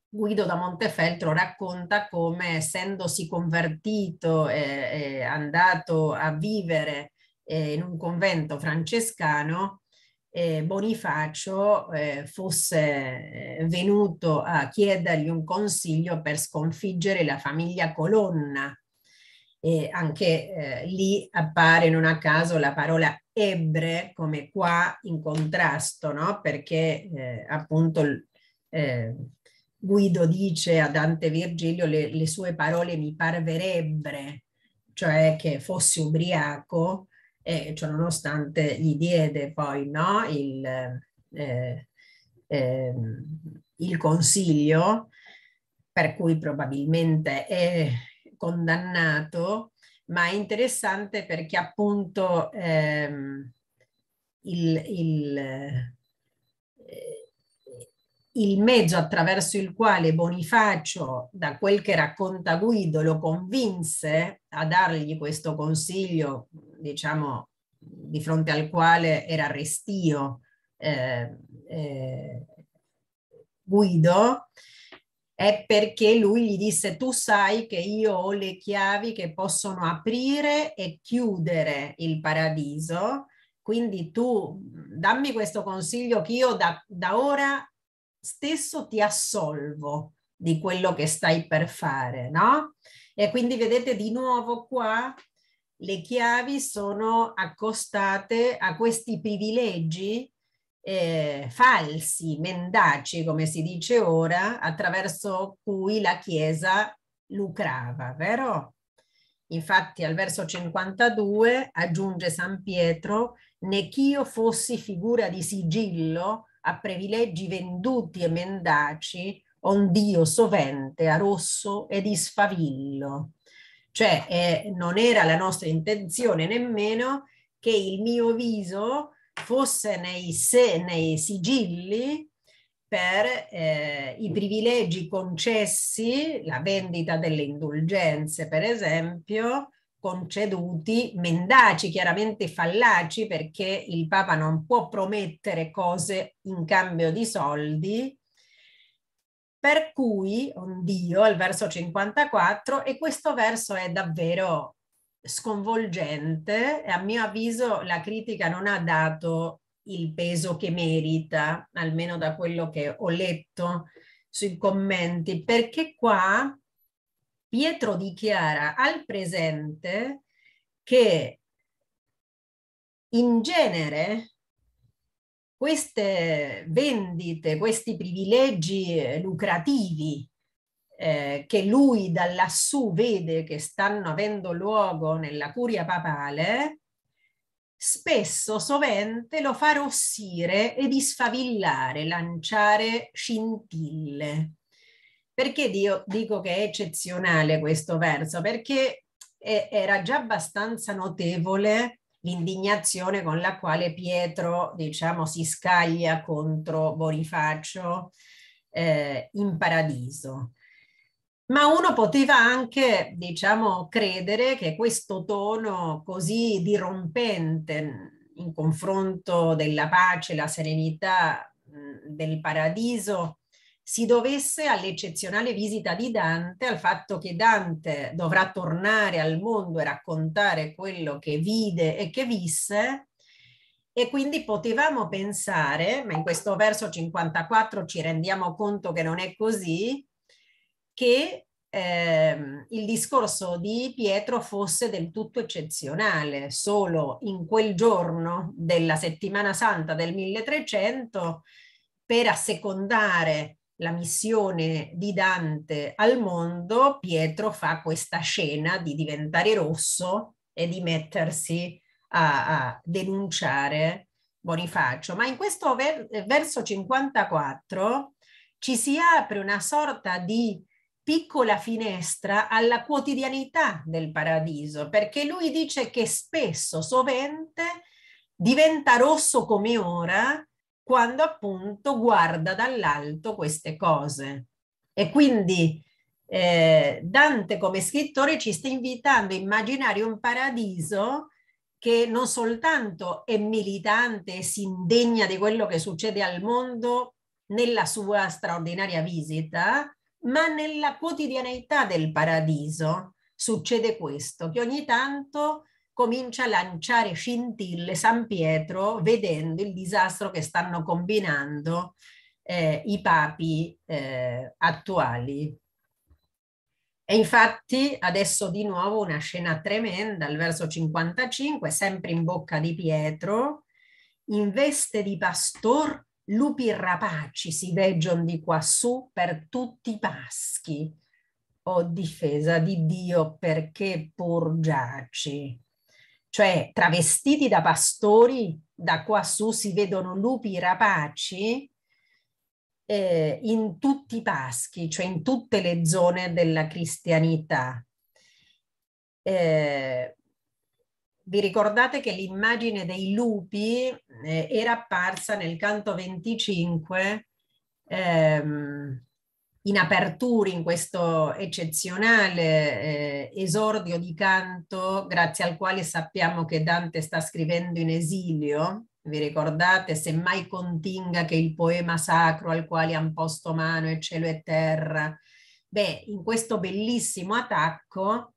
Guido da Montefeltro racconta come essendosi convertito e eh, eh, andato a vivere eh, in un convento francescano eh, Bonifacio eh, fosse eh, venuto a chiedergli un consiglio per sconfiggere la famiglia Colonna. E anche eh, lì appare non a caso la parola ebre come qua in contrasto, no? perché eh, appunto Guido dice a Dante Virgilio le, le sue parole mi parverebbe, cioè che fossi ubriaco, e ciononostante gli diede poi no, il, eh, eh, il, consiglio per cui probabilmente è condannato, ma è interessante perché appunto ehm, il, il eh, il mezzo attraverso il quale Bonifacio, da quel che racconta Guido, lo convinse a dargli questo consiglio, diciamo, di fronte al quale era restio eh, eh, Guido, è perché lui gli disse tu sai che io ho le chiavi che possono aprire e chiudere il paradiso, quindi tu dammi questo consiglio che io da, da ora stesso ti assolvo di quello che stai per fare, no? E quindi vedete di nuovo qua le chiavi sono accostate a questi privilegi eh, falsi, mendaci, come si dice ora, attraverso cui la Chiesa lucrava, vero? Infatti al verso 52 aggiunge San Pietro, né ch'io fossi figura di sigillo a privilegi venduti e mendaci, ondio sovente a rosso e di sfavillo. Cioè eh, non era la nostra intenzione nemmeno che il mio viso fosse nei, se, nei sigilli per eh, i privilegi concessi, la vendita delle indulgenze per esempio, conceduti, mendaci, chiaramente fallaci, perché il Papa non può promettere cose in cambio di soldi. Per cui, Dio, al verso 54, e questo verso è davvero sconvolgente, e a mio avviso la critica non ha dato il peso che merita, almeno da quello che ho letto sui commenti, perché qua Pietro dichiara al presente che in genere queste vendite, questi privilegi eh, lucrativi eh, che lui da lassù vede che stanno avendo luogo nella curia papale, spesso, sovente, lo fa rossire e disfavillare, lanciare scintille. Perché dio, dico che è eccezionale questo verso? Perché è, era già abbastanza notevole l'indignazione con la quale Pietro, diciamo, si scaglia contro Bonifacio eh, in paradiso. Ma uno poteva anche, diciamo, credere che questo tono così dirompente in confronto della pace, la serenità del paradiso si dovesse all'eccezionale visita di Dante, al fatto che Dante dovrà tornare al mondo e raccontare quello che vide e che visse, e quindi potevamo pensare, ma in questo verso 54 ci rendiamo conto che non è così, che ehm, il discorso di Pietro fosse del tutto eccezionale, solo in quel giorno della settimana santa del 1300 per assecondare la missione di Dante al mondo, Pietro fa questa scena di diventare rosso e di mettersi a, a denunciare Bonifacio. Ma in questo ver- verso 54 ci si apre una sorta di piccola finestra alla quotidianità del paradiso, perché lui dice che spesso, sovente, diventa rosso come ora quando appunto guarda dall'alto queste cose. E quindi eh, Dante come scrittore ci sta invitando a immaginare un paradiso che non soltanto è militante e si indegna di quello che succede al mondo nella sua straordinaria visita, ma nella quotidianità del paradiso succede questo, che ogni tanto comincia a lanciare scintille San Pietro vedendo il disastro che stanno combinando eh, i papi eh, attuali. E infatti adesso di nuovo una scena tremenda al verso 55, sempre in bocca di Pietro, in veste di pastor lupi rapaci si veggion di quassù per tutti i paschi o difesa di Dio perché pur giaci cioè travestiti da pastori, da qua su si vedono lupi rapaci eh, in tutti i paschi, cioè in tutte le zone della cristianità. Eh, vi ricordate che l'immagine dei lupi eh, era apparsa nel canto 25 ehm, in apertura in questo eccezionale eh, esordio di canto, grazie al quale sappiamo che Dante sta scrivendo in esilio. Vi ricordate, semmai continga che il poema sacro al quale han posto mano e cielo e terra. Beh, in questo bellissimo attacco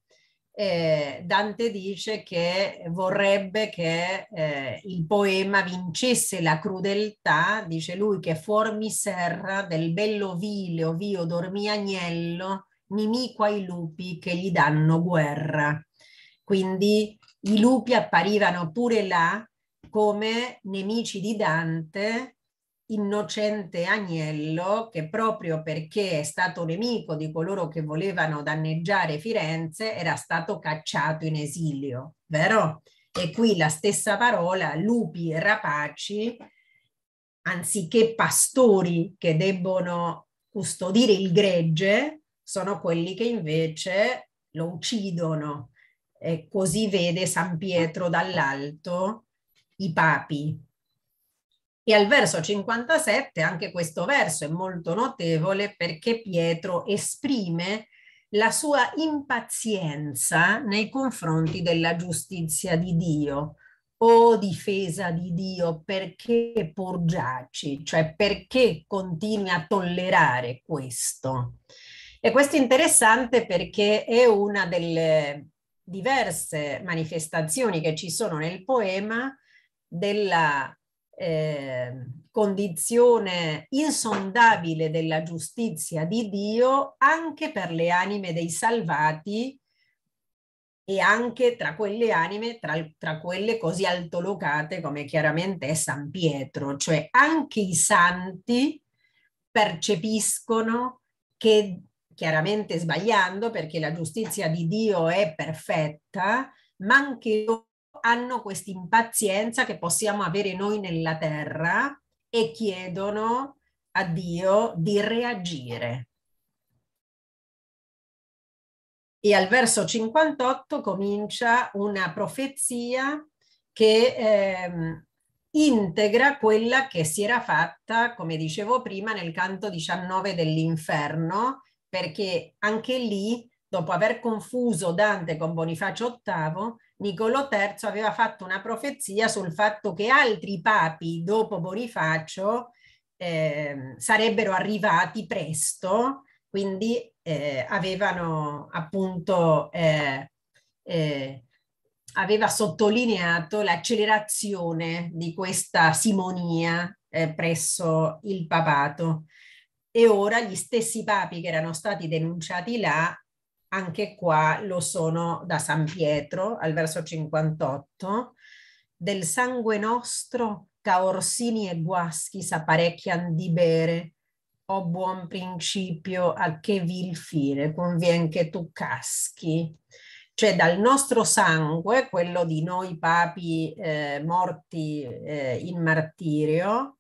eh, Dante dice che vorrebbe che eh, il poema vincesse la crudeltà, dice lui che fuor mi serra del bello vile ovio dormi agnello, nimico ai lupi che gli danno guerra. Quindi i lupi apparivano pure là come nemici di Dante innocente agnello che proprio perché è stato nemico di coloro che volevano danneggiare Firenze era stato cacciato in esilio, vero? E qui la stessa parola, lupi e rapaci, anziché pastori che debbono custodire il gregge, sono quelli che invece lo uccidono. E così vede San Pietro dall'alto i papi, e al verso 57, anche questo verso è molto notevole perché Pietro esprime la sua impazienza nei confronti della giustizia di Dio. O difesa di Dio, perché porgiaci? Cioè perché continui a tollerare questo? E questo è interessante perché è una delle diverse manifestazioni che ci sono nel poema della Ehm, condizione insondabile della giustizia di Dio anche per le anime dei salvati e anche tra quelle anime, tra, tra quelle così altolocate come chiaramente è San Pietro, cioè anche i santi percepiscono che chiaramente sbagliando perché la giustizia di Dio è perfetta, ma anche loro hanno questa impazienza che possiamo avere noi nella terra e chiedono a Dio di reagire. E al verso 58 comincia una profezia che ehm, integra quella che si era fatta, come dicevo prima, nel canto 19 dell'inferno, perché anche lì, dopo aver confuso Dante con Bonifacio VIII, Niccolò III aveva fatto una profezia sul fatto che altri papi dopo Bonifacio eh, sarebbero arrivati presto, quindi eh, avevano appunto eh, eh aveva sottolineato l'accelerazione di questa simonia eh, presso il papato e ora gli stessi papi che erano stati denunciati là anche qua lo sono da San Pietro al verso 58, del sangue nostro Caorsini e Guaschi s'apparecchian di bere, o buon principio a che vil fine convien che tu caschi. Cioè dal nostro sangue, quello di noi papi eh, morti eh, in martirio,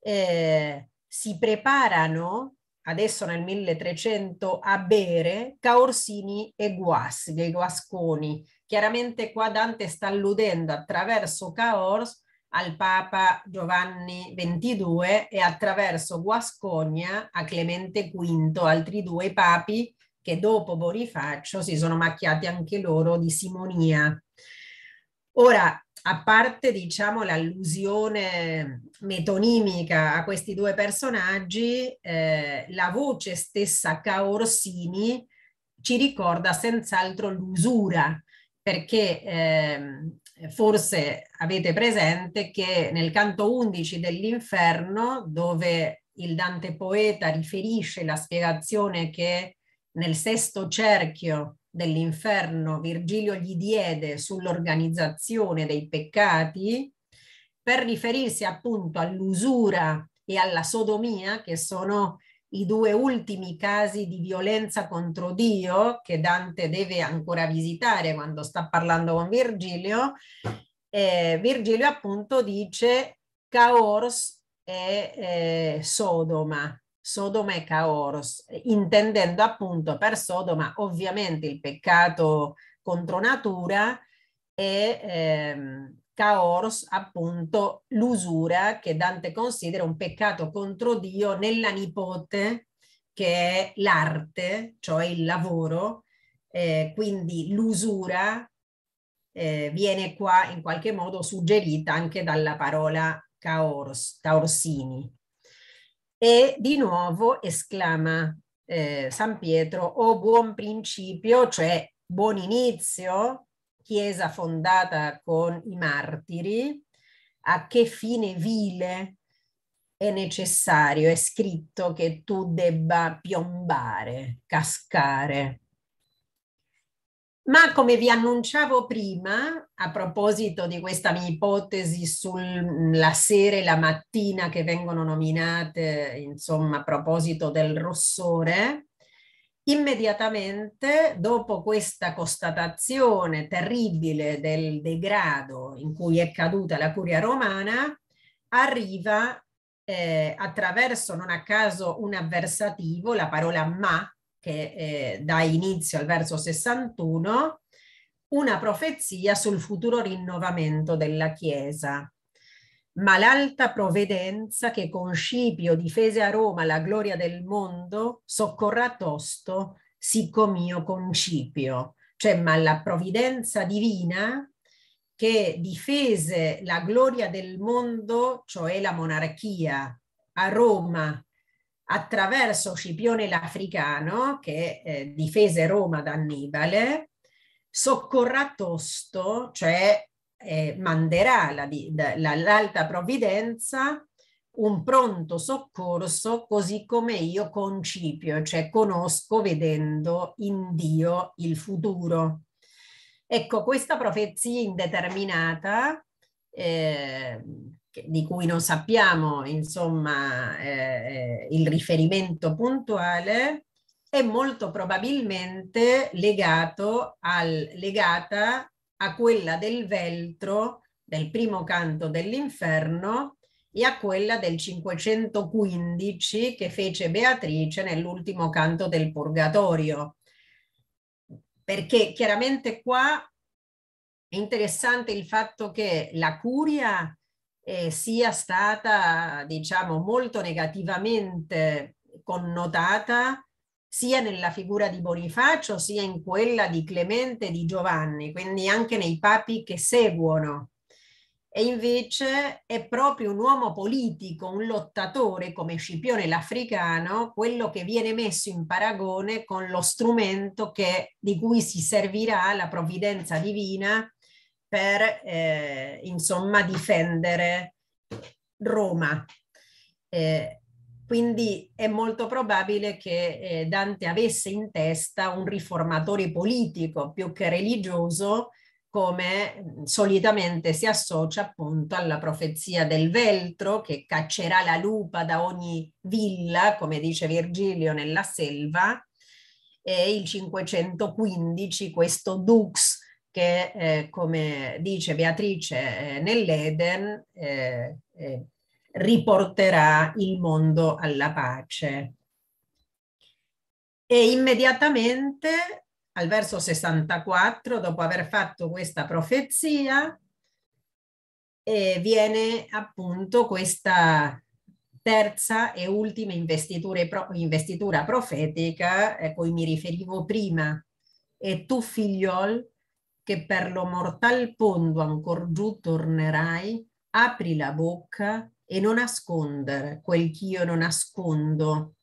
eh, si preparano adesso nel 1300 a bere Caorsini e guas, dei Guasconi. Chiaramente qua Dante sta alludendo attraverso Caors al Papa Giovanni XXII e attraverso Guascogna a Clemente V, altri due papi che dopo Bonifacio si sono macchiati anche loro di simonia. Ora, a parte diciamo l'allusione metonimica a questi due personaggi, eh, la voce stessa Caorsini ci ricorda senz'altro l'usura, perché eh, forse avete presente che nel canto 11 dell'inferno, dove il Dante poeta riferisce la spiegazione che nel sesto cerchio dell'inferno Virgilio gli diede sull'organizzazione dei peccati per riferirsi appunto all'usura e alla sodomia, che sono i due ultimi casi di violenza contro Dio che Dante deve ancora visitare quando sta parlando con Virgilio, eh, Virgilio appunto dice Caors e eh, Sodoma, Sodoma e Caoros, intendendo appunto per Sodoma ovviamente il peccato contro natura e ehm, Caoros appunto l'usura che Dante considera un peccato contro Dio nella nipote che è l'arte, cioè il lavoro, eh, quindi l'usura eh, viene qua in qualche modo suggerita anche dalla parola caoros, taorsini e di nuovo esclama eh, San Pietro, o oh buon principio, cioè buon inizio, chiesa fondata con i martiri, a che fine vile è necessario, è scritto che tu debba piombare, cascare ma come vi annunciavo prima, a proposito di questa mia ipotesi sulla mm, sera e la mattina che vengono nominate, insomma, a proposito del rossore, immediatamente dopo questa constatazione terribile del degrado in cui è caduta la curia romana, arriva eh, attraverso non a caso un avversativo, la parola ma che eh, dà inizio al verso 61, una profezia sul futuro rinnovamento della Chiesa. Ma l'alta provvidenza che con Scipio difese a Roma la gloria del mondo soccorra tosto, con Scipio. Cioè, ma la provvidenza divina che difese la gloria del mondo, cioè la monarchia, a Roma attraverso Scipione l'Africano che eh, difese Roma da Annibale, soccorrà Tosto, cioè eh, manderà la, la, l'alta provvidenza un pronto soccorso così come io concipio, cioè conosco vedendo in Dio il futuro. Ecco, questa profezia indeterminata eh, di cui non sappiamo insomma, eh, eh, il riferimento puntuale, è molto probabilmente legato al, legata a quella del Veltro, del primo canto dell'inferno, e a quella del 515 che fece Beatrice nell'ultimo canto del Purgatorio. Perché chiaramente qua è interessante il fatto che la curia eh, sia stata diciamo molto negativamente connotata sia nella figura di Bonifacio sia in quella di Clemente e di Giovanni, quindi anche nei papi che seguono. E invece è proprio un uomo politico, un lottatore come Scipione l'Africano, quello che viene messo in paragone con lo strumento che, di cui si servirà la provvidenza divina per eh, insomma difendere Roma. Eh, quindi è molto probabile che eh, Dante avesse in testa un riformatore politico più che religioso, come solitamente si associa appunto alla profezia del veltro che caccerà la lupa da ogni villa, come dice Virgilio nella selva, e il 515 questo dux che, eh, come dice Beatrice eh, nell'Eden, eh, eh, riporterà il mondo alla pace. E immediatamente, al verso 64, dopo aver fatto questa profezia, eh, viene appunto questa terza e ultima investitura profetica ecco, a cui mi riferivo prima. E tu, figliol, che per lo mortal pondo ancor giù tornerai, apri la bocca e non nascondere quel che io non nascondo.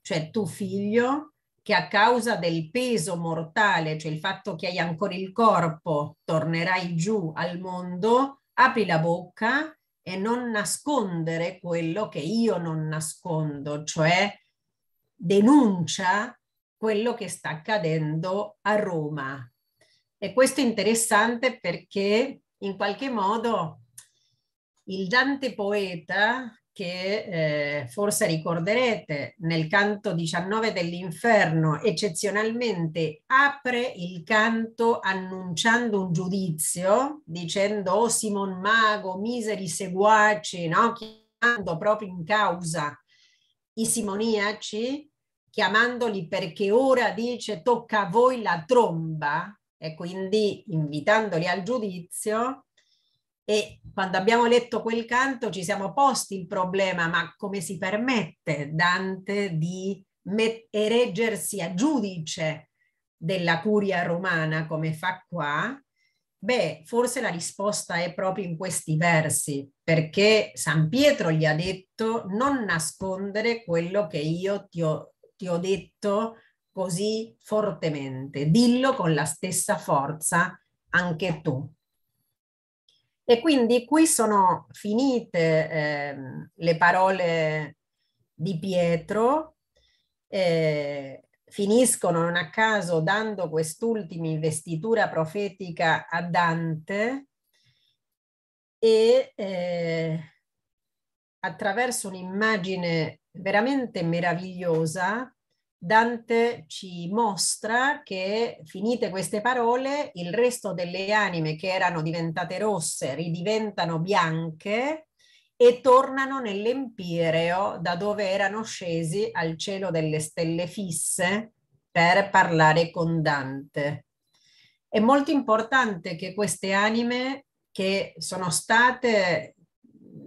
Cioè tu figlio che a causa del peso mortale, cioè il fatto che hai ancora il corpo, tornerai giù al mondo, apri la bocca e non nascondere quello che io non nascondo, cioè denuncia quello che sta accadendo a Roma, e questo è interessante perché in qualche modo il Dante poeta, che eh, forse ricorderete nel canto 19 dell'inferno, eccezionalmente apre il canto annunciando un giudizio, dicendo, oh Simon Mago, miseri seguaci, no? chiamando proprio in causa i simoniaci, chiamandoli perché ora dice tocca a voi la tromba, e quindi invitandoli al giudizio e quando abbiamo letto quel canto ci siamo posti il problema, ma come si permette Dante di ereggersi a giudice della curia romana come fa qua? Beh, forse la risposta è proprio in questi versi, perché San Pietro gli ha detto non nascondere quello che io ti ho, ti ho detto così fortemente, dillo con la stessa forza anche tu. E quindi qui sono finite eh, le parole di Pietro, eh, finiscono non a caso dando quest'ultima investitura profetica a Dante e eh, attraverso un'immagine veramente meravigliosa Dante ci mostra che finite queste parole, il resto delle anime che erano diventate rosse ridiventano bianche e tornano nell'empireo da dove erano scesi al cielo delle stelle fisse per parlare con Dante. È molto importante che queste anime che sono state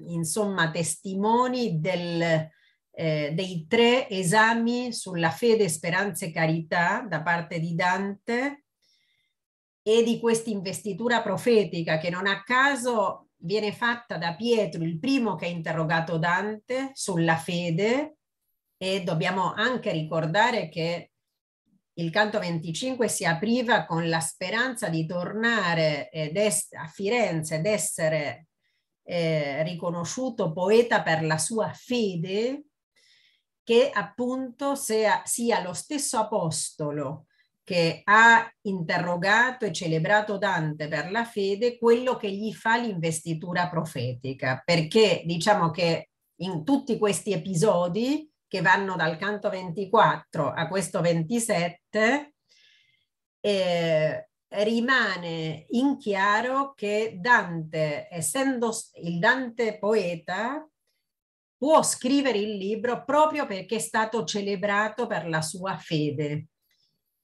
insomma testimoni del, eh, dei tre esami sulla fede, speranza e carità da parte di Dante e di questa investitura profetica che non a caso viene fatta da Pietro, il primo che ha interrogato Dante sulla fede e dobbiamo anche ricordare che il canto 25 si apriva con la speranza di tornare a Firenze ed essere eh, riconosciuto poeta per la sua fede che appunto sia, sia lo stesso apostolo che ha interrogato e celebrato Dante per la fede quello che gli fa l'investitura profetica, perché diciamo che in tutti questi episodi che vanno dal canto 24 a questo 27 eh, rimane in chiaro che Dante, essendo il Dante poeta, può scrivere il libro proprio perché è stato celebrato per la sua fede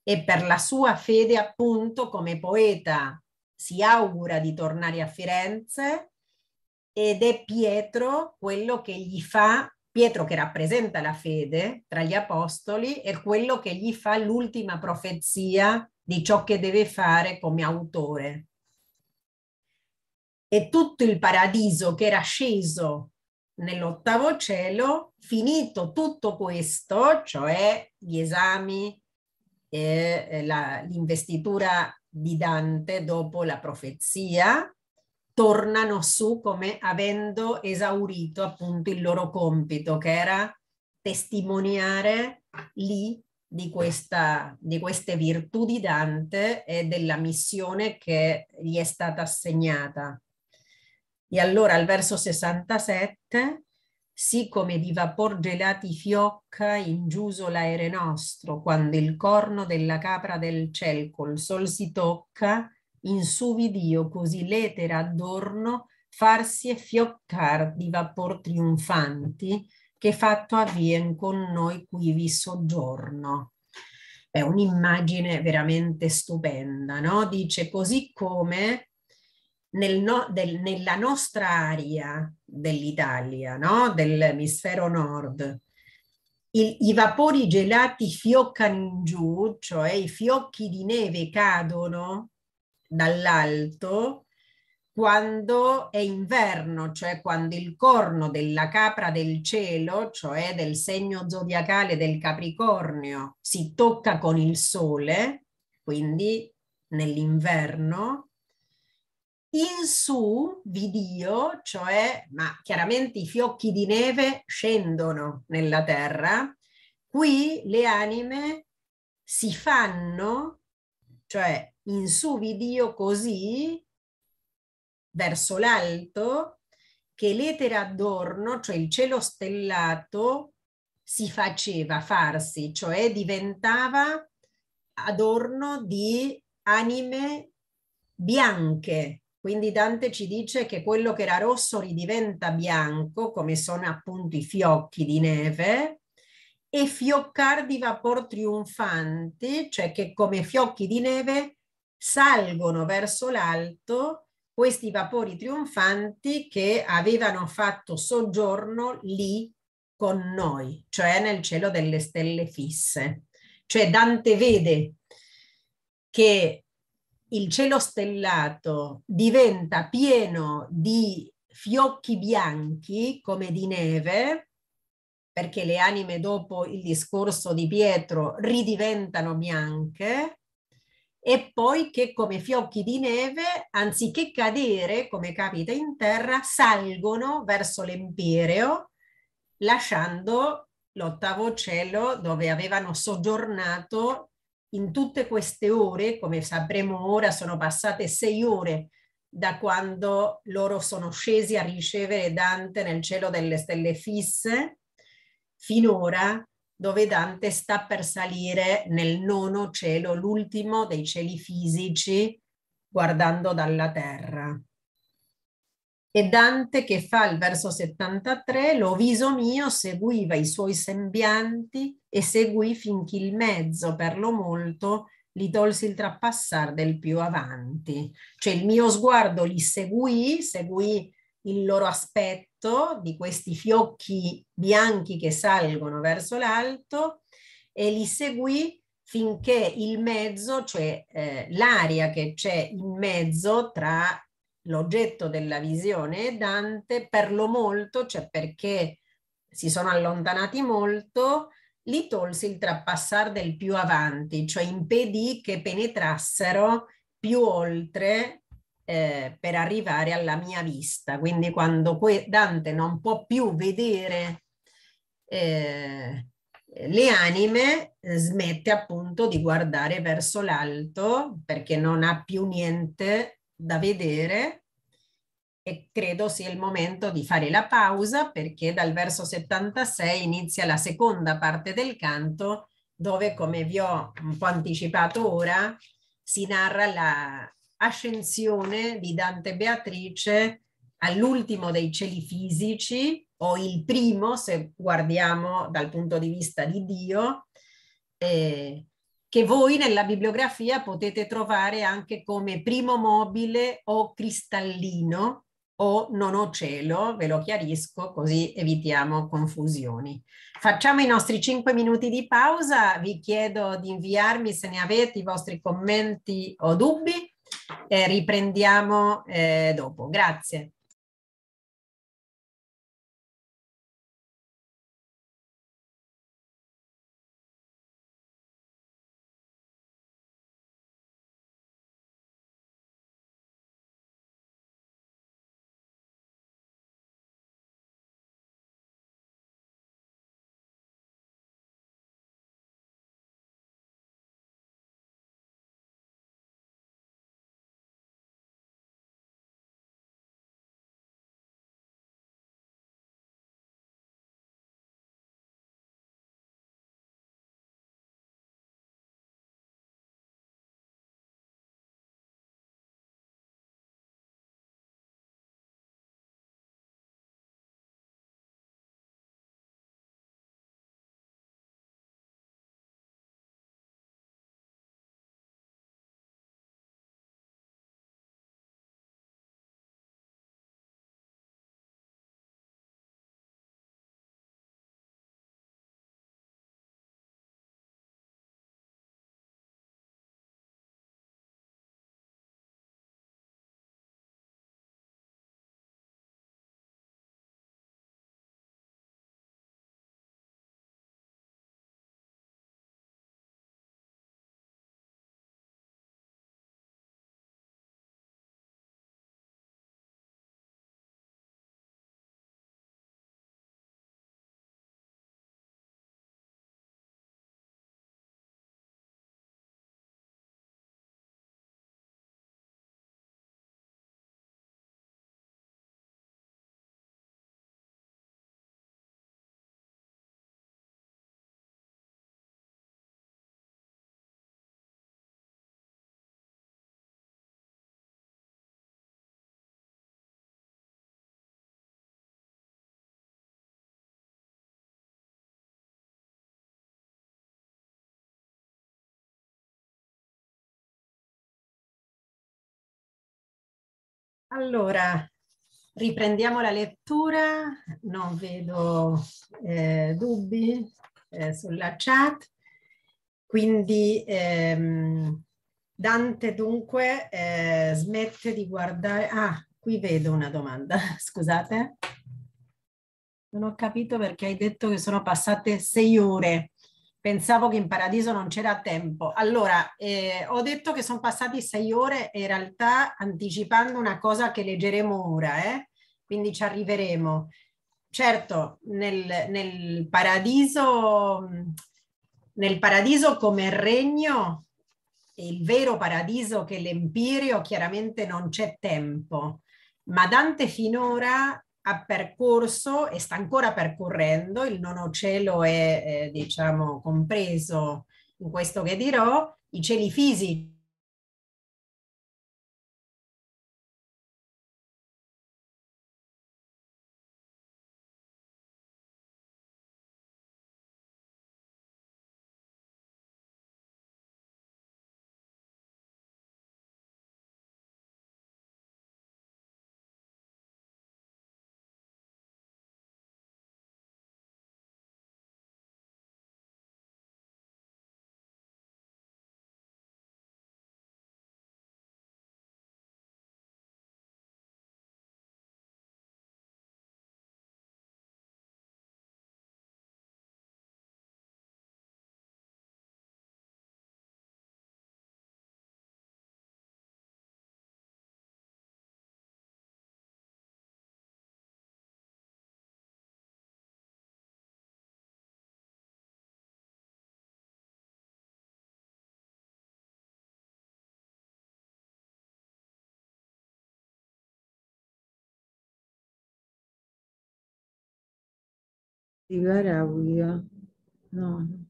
e per la sua fede appunto come poeta si augura di tornare a Firenze ed è Pietro quello che gli fa, Pietro che rappresenta la fede tra gli apostoli, è quello che gli fa l'ultima profezia di ciò che deve fare come autore. E tutto il paradiso che era sceso nell'ottavo cielo, finito tutto questo, cioè gli esami e eh, l'investitura di Dante dopo la profezia, tornano su come avendo esaurito appunto il loro compito, che era testimoniare lì di, questa, di queste virtù di Dante e della missione che gli è stata assegnata. E allora al verso 67, sì come di vapor gelati fiocca in giuso l'aere nostro, quando il corno della capra del ciel col sol si tocca, in suvidio così l'etera addorno farsi e fioccar di vapor trionfanti, che fatto avvien con noi quivi soggiorno. È un'immagine veramente stupenda, no? Dice così come nel no, del, nella nostra area dell'Italia, no? dell'emisfero nord, il, i vapori gelati fioccano in giù, cioè i fiocchi di neve cadono dall'alto quando è inverno, cioè quando il corno della capra del cielo, cioè del segno zodiacale del Capricornio, si tocca con il sole, quindi nell'inverno, in su vi dio, cioè, ma chiaramente i fiocchi di neve scendono nella terra, qui le anime si fanno, cioè in su vi dio così, verso l'alto, che l'etere addorno, cioè il cielo stellato, si faceva farsi, cioè diventava adorno di anime bianche, quindi Dante ci dice che quello che era rosso ridiventa bianco, come sono appunto i fiocchi di neve, e fioccar di vapor trionfanti, cioè che come fiocchi di neve salgono verso l'alto questi vapori trionfanti che avevano fatto soggiorno lì con noi, cioè nel cielo delle stelle fisse. Cioè Dante vede che il cielo stellato diventa pieno di fiocchi bianchi come di neve, perché le anime dopo il discorso di Pietro ridiventano bianche, e poi che come fiocchi di neve, anziché cadere come capita in terra, salgono verso l'Empireo, lasciando l'ottavo cielo dove avevano soggiornato in tutte queste ore, come sapremo ora, sono passate sei ore da quando loro sono scesi a ricevere Dante nel cielo delle stelle fisse, finora dove Dante sta per salire nel nono cielo, l'ultimo dei cieli fisici, guardando dalla terra e Dante che fa il verso 73, lo viso mio seguiva i suoi sembianti e seguì finché il mezzo per lo molto li tolse il trappassar del più avanti. Cioè il mio sguardo li seguì, seguì il loro aspetto di questi fiocchi bianchi che salgono verso l'alto e li seguì finché il mezzo, cioè eh, l'aria che c'è in mezzo tra l'oggetto della visione è Dante, per lo molto, cioè perché si sono allontanati molto, li tolse il trappassar del più avanti, cioè impedì che penetrassero più oltre eh, per arrivare alla mia vista. Quindi quando Dante non può più vedere eh, le anime, smette appunto di guardare verso l'alto perché non ha più niente da vedere e credo sia il momento di fare la pausa perché dal verso 76 inizia la seconda parte del canto dove, come vi ho un po' anticipato ora, si narra la di Dante Beatrice all'ultimo dei cieli fisici o il primo se guardiamo dal punto di vista di Dio eh, che voi nella bibliografia potete trovare anche come primo mobile o cristallino o non ho cielo, ve lo chiarisco così evitiamo confusioni. Facciamo i nostri cinque minuti di pausa, vi chiedo di inviarmi se ne avete i vostri commenti o dubbi e riprendiamo eh, dopo. Grazie. Allora, riprendiamo la lettura, non vedo eh, dubbi eh, sulla chat, quindi ehm, Dante dunque eh, smette di guardare... Ah, qui vedo una domanda, scusate. Non ho capito perché hai detto che sono passate sei ore pensavo che in paradiso non c'era tempo. Allora, eh, ho detto che sono passati sei ore e in realtà anticipando una cosa che leggeremo ora, eh? quindi ci arriveremo. Certo, nel, nel, paradiso, nel paradiso come regno, il vero paradiso che l'empirio, chiaramente non c'è tempo, ma Dante finora ha percorso e sta ancora percorrendo, il nono cielo è eh, diciamo compreso in questo che dirò, i cieli fisici activar audio. No, no.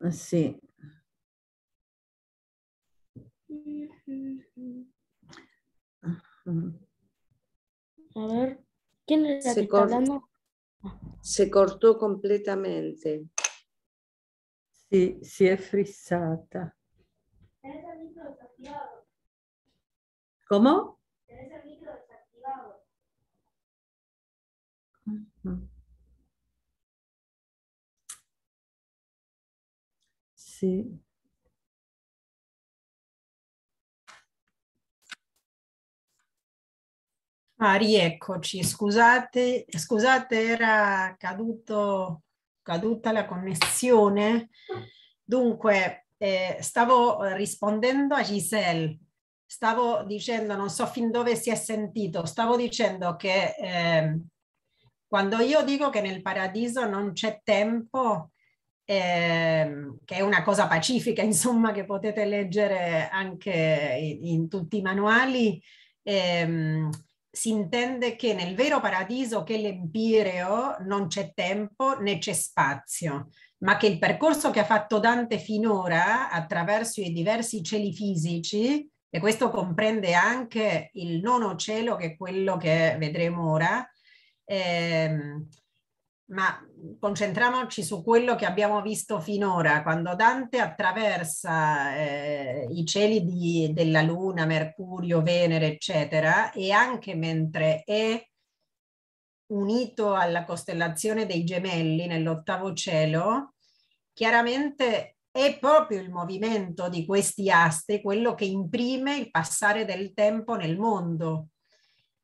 Así. A ver, ¿quién es la que está hablando? Se cortó completamente. Sí, si sí es frisata. Tenés el micro desactivado. ¿Cómo? Tenés el micro desactivado. Ah, sí. Ah, rieccoci, scusate, scusate, era caduto, caduta la connessione. Dunque, eh, stavo eh, rispondendo a Giselle, stavo dicendo, non so fin dove si è sentito, stavo dicendo che eh, quando io dico che nel paradiso non c'è tempo, eh, che è una cosa pacifica, insomma, che potete leggere anche in, in tutti i manuali, ehm, si intende che nel vero paradiso che è l'empireo non c'è tempo né c'è spazio ma che il percorso che ha fatto Dante finora attraverso i diversi cieli fisici, e questo comprende anche il nono cielo, che è quello che vedremo ora, ehm, ma concentriamoci su quello che abbiamo visto finora, quando Dante attraversa eh, i cieli di, della Luna, Mercurio, Venere, eccetera, e anche mentre è unito alla costellazione dei gemelli nell'ottavo cielo, chiaramente è proprio il movimento di questi astri quello che imprime il passare del tempo nel mondo.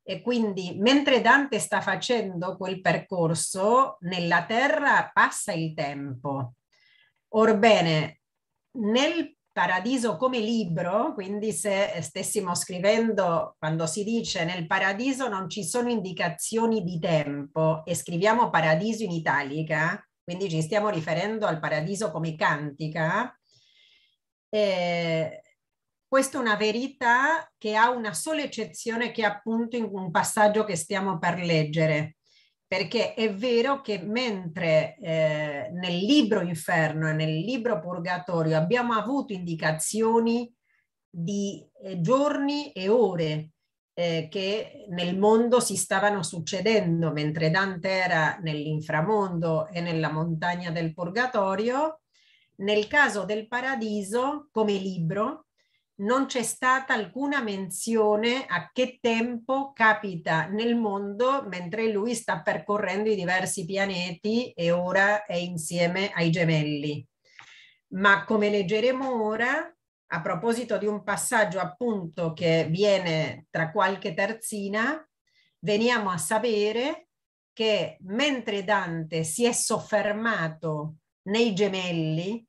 E quindi mentre Dante sta facendo quel percorso, nella terra passa il tempo. Orbene, nel paradiso come libro, quindi se eh, stessimo scrivendo, quando si dice nel paradiso non ci sono indicazioni di tempo e scriviamo paradiso in italica, quindi ci stiamo riferendo al paradiso come cantica, eh, questa è una verità che ha una sola eccezione che è appunto in un passaggio che stiamo per leggere perché è vero che mentre eh, nel libro Inferno e nel libro Purgatorio abbiamo avuto indicazioni di eh, giorni e ore eh, che nel mondo si stavano succedendo, mentre Dante era nell'inframondo e nella montagna del Purgatorio, nel caso del Paradiso, come libro, non c'è stata alcuna menzione a che tempo capita nel mondo mentre lui sta percorrendo i diversi pianeti e ora è insieme ai gemelli. Ma come leggeremo ora, a proposito di un passaggio appunto che viene tra qualche terzina, veniamo a sapere che mentre Dante si è soffermato nei gemelli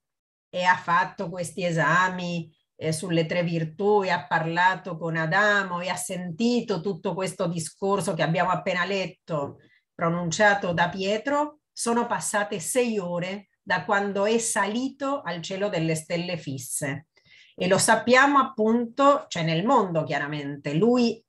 e ha fatto questi esami, eh, sulle tre virtù e ha parlato con Adamo e ha sentito tutto questo discorso che abbiamo appena letto pronunciato da Pietro, sono passate sei ore da quando è salito al cielo delle stelle fisse. E lo sappiamo appunto, cioè nel mondo chiaramente, lui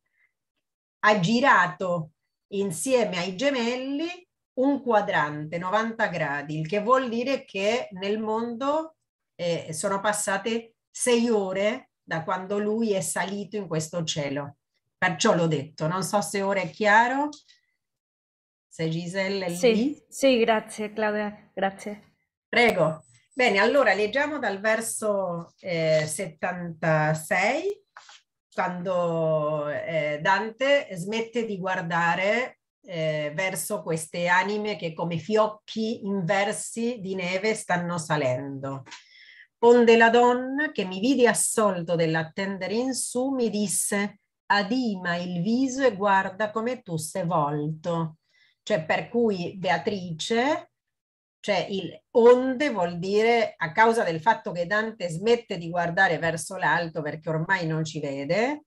ha girato insieme ai gemelli un quadrante 90 gradi, il che vuol dire che nel mondo eh, sono passate sei ore da quando lui è salito in questo cielo. Perciò l'ho detto, non so se ora è chiaro. Se Giselle è sì, lì. Sì, grazie Claudia, grazie. Prego. Bene, allora leggiamo dal verso eh, 76, quando eh, Dante smette di guardare eh, verso queste anime che come fiocchi inversi di neve stanno salendo onde la donna che mi vide assolto dell'attendere in su, mi disse adima il viso e guarda come tu sei volto. Cioè per cui Beatrice, cioè il onde vuol dire a causa del fatto che Dante smette di guardare verso l'alto perché ormai non ci vede,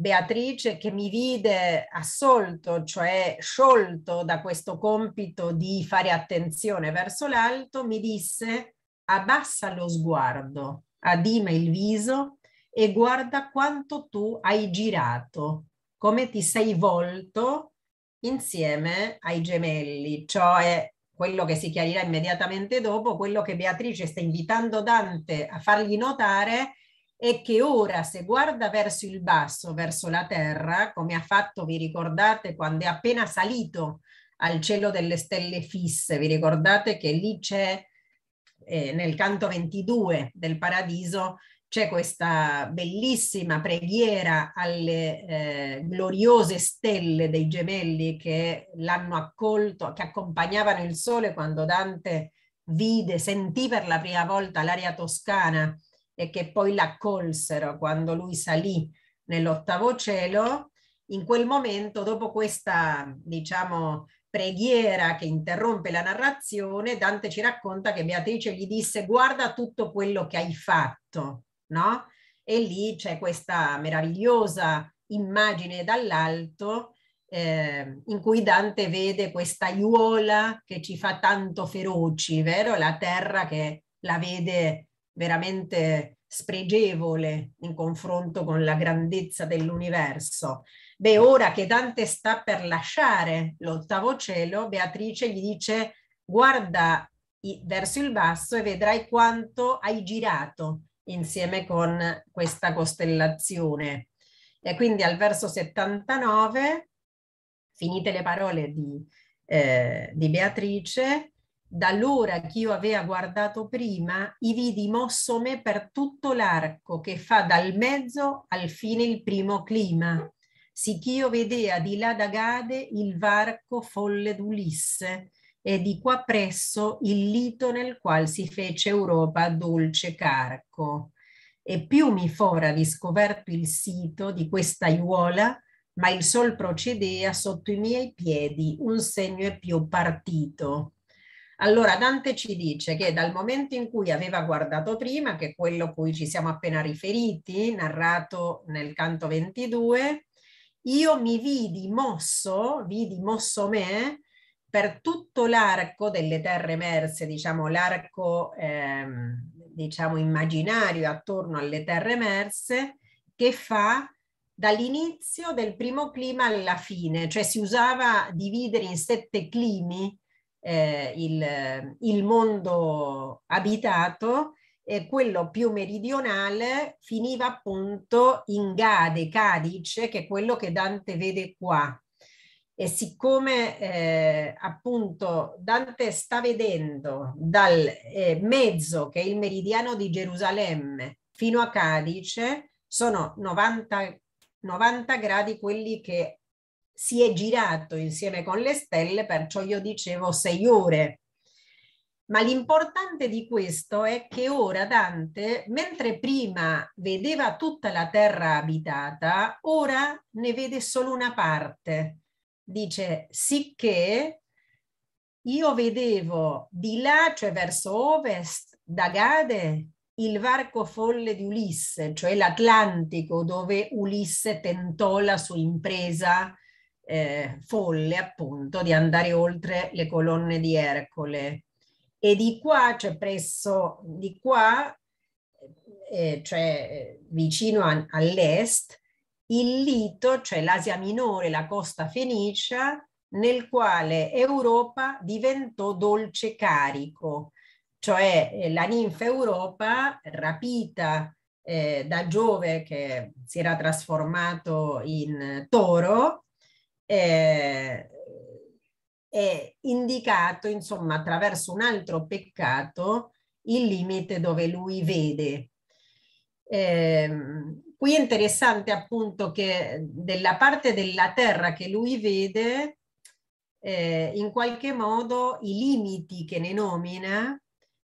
Beatrice che mi vide assolto, cioè sciolto da questo compito di fare attenzione verso l'alto, mi disse abbassa lo sguardo, adima il viso e guarda quanto tu hai girato, come ti sei volto insieme ai gemelli, cioè quello che si chiarirà immediatamente dopo, quello che Beatrice sta invitando Dante a fargli notare è che ora se guarda verso il basso, verso la terra, come ha fatto, vi ricordate, quando è appena salito al cielo delle stelle fisse, vi ricordate che lì c'è eh, nel canto 22 del Paradiso c'è questa bellissima preghiera alle eh, gloriose stelle dei gemelli che l'hanno accolto, che accompagnavano il sole quando Dante vide, sentì per la prima volta l'aria toscana e che poi l'accolsero quando lui salì nell'ottavo cielo. In quel momento, dopo questa, diciamo, preghiera che interrompe la narrazione, Dante ci racconta che Beatrice gli disse guarda tutto quello che hai fatto, no? E lì c'è questa meravigliosa immagine dall'alto eh, in cui Dante vede questa aiuola che ci fa tanto feroci, vero? La terra che la vede veramente spregevole in confronto con la grandezza dell'universo. Beh, ora che Dante sta per lasciare l'ottavo cielo, Beatrice gli dice guarda verso il basso e vedrai quanto hai girato insieme con questa costellazione. E quindi al verso 79, finite le parole di, eh, di Beatrice, dall'ora che io avea guardato prima, i vidi mosso me per tutto l'arco che fa dal mezzo al fine il primo clima sicch'io vedea di là da Gade il varco folle d'Ulisse e di qua presso il lito nel qual si fece Europa dolce carco. E più mi fora riscoverto il sito di questa aiuola, ma il sol procedea sotto i miei piedi, un segno e più partito. Allora Dante ci dice che dal momento in cui aveva guardato prima, che è quello cui ci siamo appena riferiti, narrato nel canto 22, io mi vidi mosso, vidi mosso me, per tutto l'arco delle terre emerse, diciamo l'arco ehm, diciamo immaginario attorno alle terre emerse, che fa dall'inizio del primo clima alla fine, cioè si usava dividere in sette climi eh, il, il, mondo abitato eh, quello più meridionale finiva appunto in Gade, Cadice, che è quello che Dante vede qua. E siccome eh, appunto Dante sta vedendo dal eh, mezzo, che è il meridiano di Gerusalemme, fino a Cadice, sono 90, 90 gradi quelli che si è girato insieme con le stelle, perciò io dicevo sei ore ma l'importante di questo è che ora Dante, mentre prima vedeva tutta la terra abitata, ora ne vede solo una parte. Dice, sicché io vedevo di là, cioè verso ovest, da Gade, il varco folle di Ulisse, cioè l'Atlantico dove Ulisse tentò la sua impresa eh, folle appunto di andare oltre le colonne di Ercole e di qua, cioè presso di qua, eh, eh cioè eh, vicino a, all'est, il Lito, cioè l'Asia Minore, la costa fenicia, nel quale Europa diventò dolce carico, cioè eh, la ninfa Europa rapita eh, da Giove che si era trasformato in toro, eh, è indicato, insomma, attraverso un altro peccato, il limite dove lui vede. Eh, qui è interessante appunto che della parte della terra che lui vede, eh, in qualche modo i limiti che ne nomina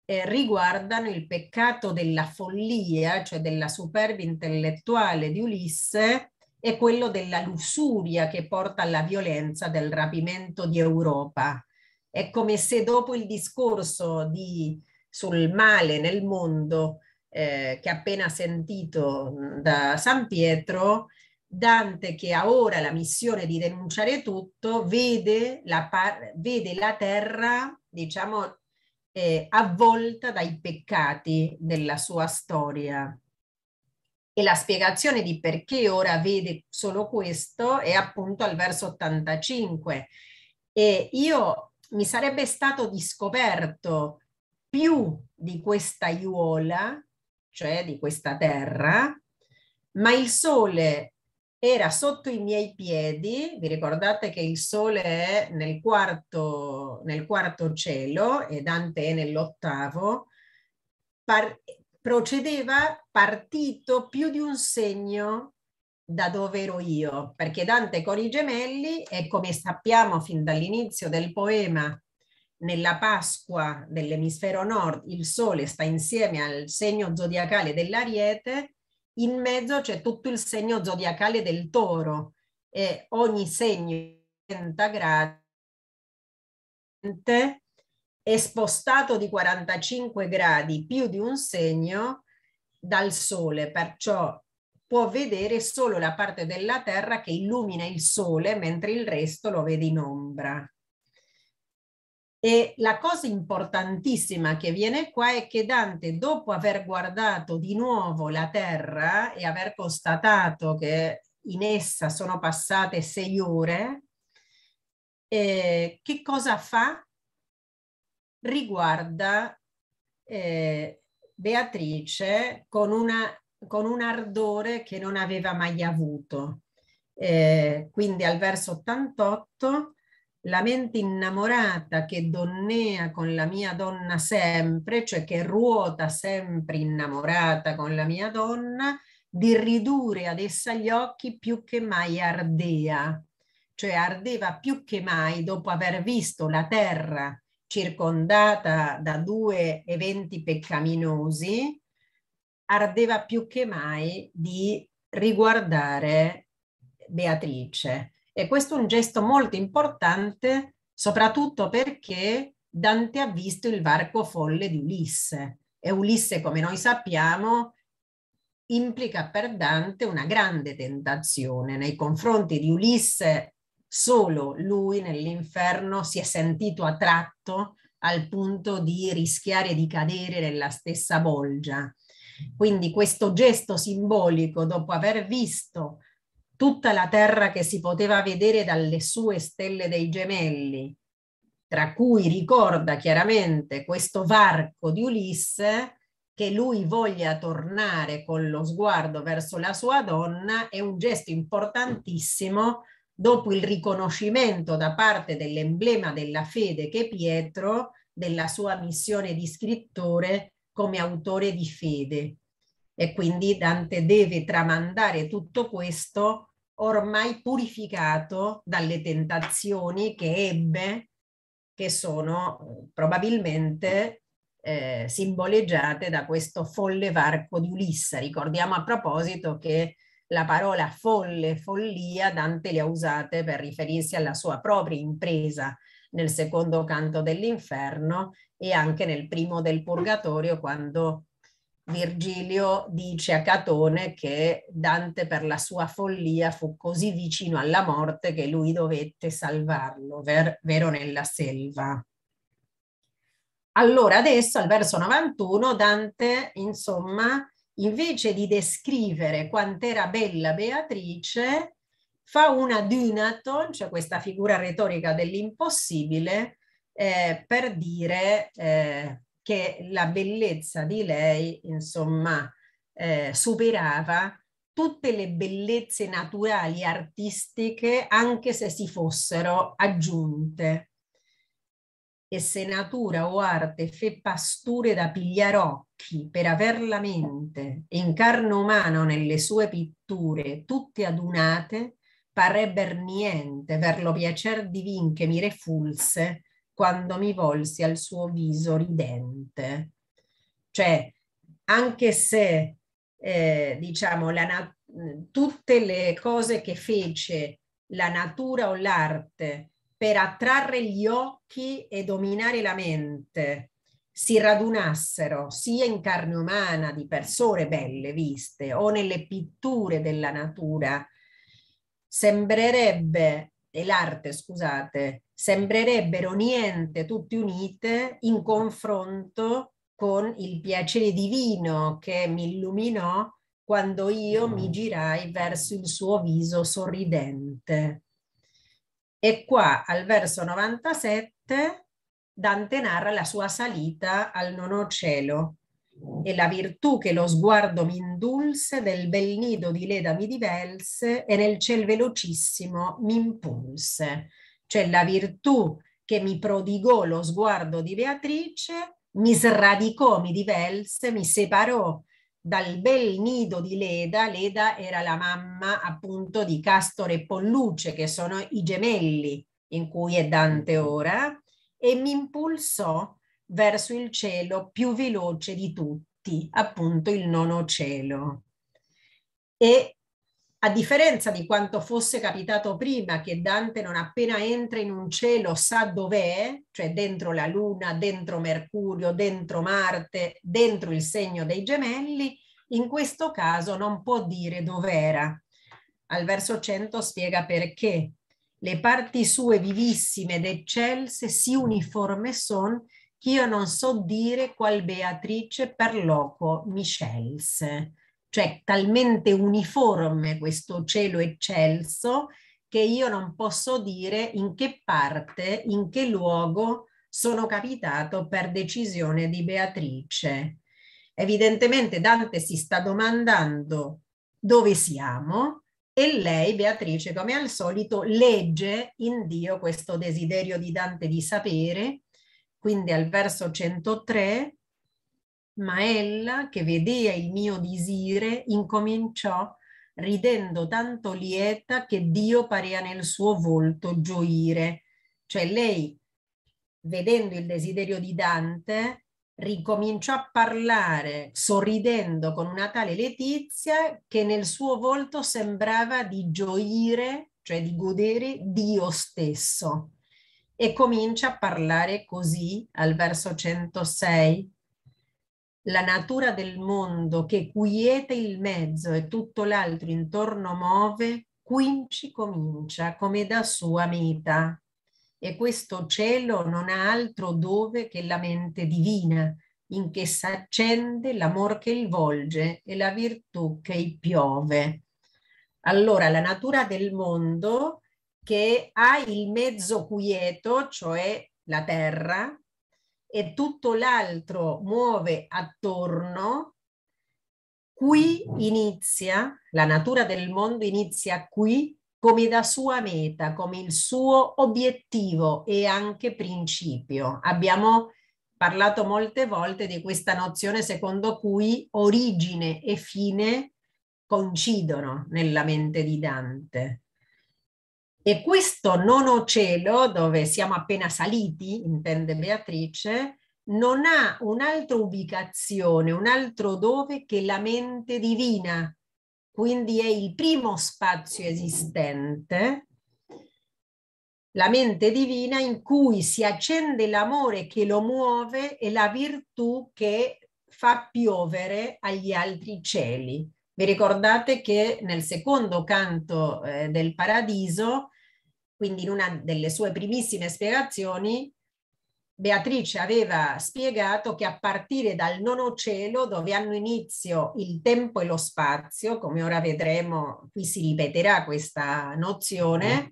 eh, riguardano il peccato della follia, cioè della superbia intellettuale di Ulisse, è quello della lussuria che porta alla violenza del rapimento di Europa. È come se dopo il discorso di, sul male nel mondo eh, che appena sentito da San Pietro, Dante che ha ora la missione di denunciare tutto, vede la, vede la terra, diciamo, eh, avvolta dai peccati della sua storia. E la spiegazione di perché ora vede solo questo è appunto al verso 85. E io mi sarebbe stato discoperto più di questa aiuola, cioè di questa terra, ma il sole era sotto i miei piedi, vi ricordate che il sole è nel quarto, nel quarto cielo e Dante è nell'ottavo, par- procedeva partito più di un segno da dove ero io, perché Dante con i gemelli e come sappiamo fin dall'inizio del poema, nella Pasqua dell'emisfero nord il Sole sta insieme al segno zodiacale dell'Ariete, in mezzo c'è tutto il segno zodiacale del Toro e ogni segno 30 gradi è spostato di 45 gradi più di un segno dal Sole, perciò può vedere solo la parte della Terra che illumina il Sole, mentre il resto lo vede in ombra. E la cosa importantissima che viene qua è che Dante, dopo aver guardato di nuovo la Terra e aver constatato che in essa sono passate sei ore, eh, che cosa fa? riguarda eh, Beatrice con, una, con, un ardore che non aveva mai avuto. Eh, quindi al verso 88, la mente innamorata che donnea con la mia donna sempre, cioè che ruota sempre innamorata con la mia donna, di ridurre ad essa gli occhi più che mai ardea, cioè ardeva più che mai dopo aver visto la terra circondata da due eventi peccaminosi, ardeva più che mai di riguardare Beatrice. E questo è un gesto molto importante, soprattutto perché Dante ha visto il varco folle di Ulisse. E Ulisse, come noi sappiamo, implica per Dante una grande tentazione nei confronti di Ulisse solo lui nell'inferno si è sentito attratto al punto di rischiare di cadere nella stessa bolgia. Quindi questo gesto simbolico, dopo aver visto tutta la terra che si poteva vedere dalle sue stelle dei gemelli, tra cui ricorda chiaramente questo varco di Ulisse, che lui voglia tornare con lo sguardo verso la sua donna, è un gesto importantissimo dopo il riconoscimento da parte dell'emblema della fede che è Pietro, della sua missione di scrittore come autore di fede. E quindi Dante deve tramandare tutto questo ormai purificato dalle tentazioni che ebbe, che sono eh, probabilmente eh, simboleggiate da questo folle varco di Ulissa. Ricordiamo a proposito che la parola folle, follia, Dante le ha usate per riferirsi alla sua propria impresa nel secondo canto dell'inferno e anche nel primo del purgatorio quando Virgilio dice a Catone che Dante per la sua follia fu così vicino alla morte che lui dovette salvarlo, ver- vero nella selva. Allora adesso al verso 91 Dante insomma invece di descrivere quant'era bella Beatrice, fa una dunaton, cioè questa figura retorica dell'impossibile, eh, per dire eh, che la bellezza di lei, insomma, eh, superava tutte le bellezze naturali artistiche, anche se si fossero aggiunte e se natura o arte fe pasture da pigliar occhi per aver la mente e in carne umano nelle sue pitture tutte adunate, parrebber niente per lo piacer divin che mi refulse quando mi volsi al suo viso ridente. Cioè, anche se eh, diciamo, la tutte le cose che fece la natura o l'arte per attrarre gli occhi e dominare la mente si radunassero sia in carne umana di persone belle viste o nelle pitture della natura, sembrerebbe, e l'arte scusate, sembrerebbero niente tutte unite in confronto con il piacere divino che mi illuminò quando io mi girai verso il suo viso sorridente. E qua al verso 97 Dante narra la sua salita al nono cielo e la virtù che lo sguardo mi indulse del bel nido di leda mi divelse e nel ciel velocissimo mi impulse. Cioè la virtù che mi prodigò lo sguardo di Beatrice mi sradicò, mi divelse, mi separò dal bel nido di Leda, Leda era la mamma appunto di Castore e Polluce, che sono i gemelli in cui è Dante ora, e mi impulsò verso il cielo più veloce di tutti, appunto il nono cielo. E a differenza di quanto fosse capitato prima, che Dante non appena entra in un cielo sa dov'è, cioè dentro la Luna, dentro Mercurio, dentro Marte, dentro il segno dei gemelli, in questo caso non può dire dov'era. Al verso 100 spiega perché le parti sue vivissime ed eccelse si uniforme son ch'io non so dire qual Beatrice per loco mi scelse cioè talmente uniforme questo cielo eccelso che io non posso dire in che parte, in che luogo sono capitato per decisione di Beatrice. Evidentemente Dante si sta domandando dove siamo e lei, Beatrice, come al solito, legge in Dio questo desiderio di Dante di sapere. Quindi al verso 103 ma ella, che vedea il mio disire, incominciò ridendo tanto lieta che Dio parea nel suo volto gioire. Cioè lei, vedendo il desiderio di Dante, ricominciò a parlare sorridendo con una tale letizia che nel suo volto sembrava di gioire, cioè di godere Dio stesso. E comincia a parlare così al verso 106 la natura del mondo che quiete il mezzo e tutto l'altro intorno muove, quinci comincia come da sua meta. E questo cielo non ha altro dove che la mente divina, in che s'accende l'amor che il volge e la virtù che il piove. Allora, la natura del mondo che ha il mezzo quieto, cioè la terra, e tutto l'altro muove attorno, qui inizia, la natura del mondo inizia qui come da sua meta, come il suo obiettivo e anche principio. Abbiamo parlato molte volte di questa nozione secondo cui origine e fine coincidono nella mente di Dante. E questo nono cielo, dove siamo appena saliti, intende Beatrice, non ha un'altra ubicazione, un altro dove che la mente divina. Quindi è il primo spazio esistente, la mente divina in cui si accende l'amore che lo muove e la virtù che fa piovere agli altri cieli. Vi ricordate che nel secondo canto eh, del paradiso quindi in una delle sue primissime spiegazioni Beatrice aveva spiegato che a partire dal nono cielo, dove hanno inizio il tempo e lo spazio, come ora vedremo, qui si ripeterà questa nozione, mm-hmm.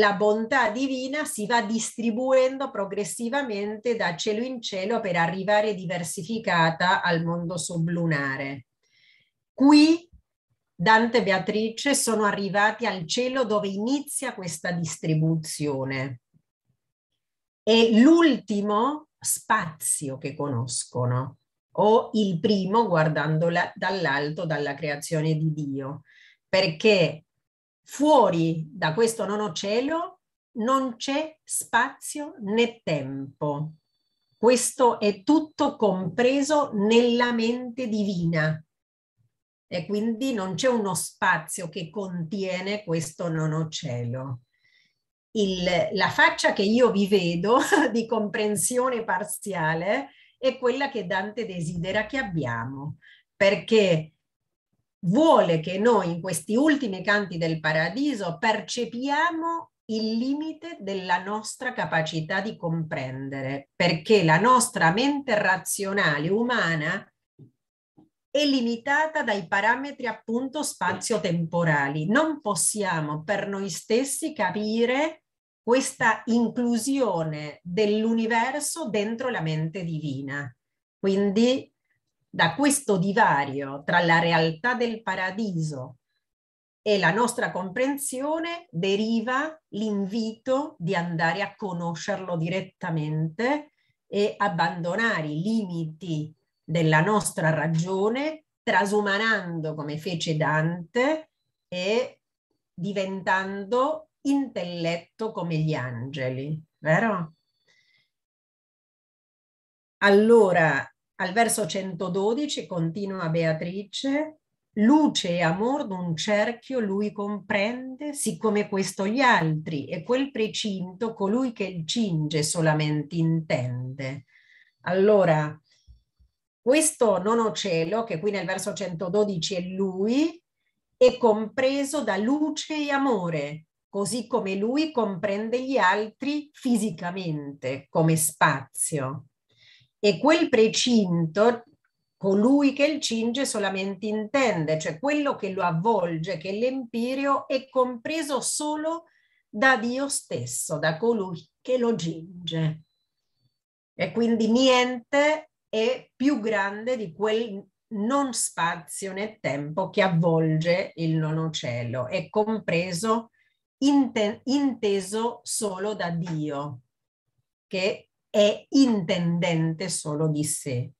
la bontà divina si va distribuendo progressivamente da cielo in cielo per arrivare diversificata al mondo sublunare. Qui Dante e Beatrice sono arrivati al cielo dove inizia questa distribuzione. È l'ultimo spazio che conoscono o il primo guardando dall'alto, dalla creazione di Dio, perché fuori da questo nono cielo non c'è spazio né tempo. Questo è tutto compreso nella mente divina, e quindi non c'è uno spazio che contiene questo nonocello. Il, la faccia che io vi vedo di comprensione parziale è quella che Dante desidera che abbiamo, perché vuole che noi in questi ultimi canti del paradiso percepiamo il limite della nostra capacità di comprendere, perché la nostra mente razionale umana è limitata dai parametri appunto spazio-temporali. Non possiamo per noi stessi capire questa inclusione dell'universo dentro la mente divina. Quindi da questo divario tra la realtà del paradiso e la nostra comprensione deriva l'invito di andare a conoscerlo direttamente e abbandonare i limiti della nostra ragione, trasumanando come fece Dante e diventando intelletto come gli angeli, vero? Allora, al verso 112 continua Beatrice, luce e amor d'un cerchio lui comprende, siccome questo gli altri e quel precinto colui che il cinge solamente intende. Allora, questo nono cielo, che qui nel verso 112 è lui, è compreso da luce e amore, così come lui comprende gli altri fisicamente, come spazio. E quel precinto, colui che il cinge solamente intende, cioè quello che lo avvolge, che è l'empirio, è compreso solo da Dio stesso, da colui che lo cinge. E quindi niente è più grande di quel non spazio né tempo che avvolge il nono cielo, è compreso, inte, inteso solo da Dio, che è intendente solo di sé.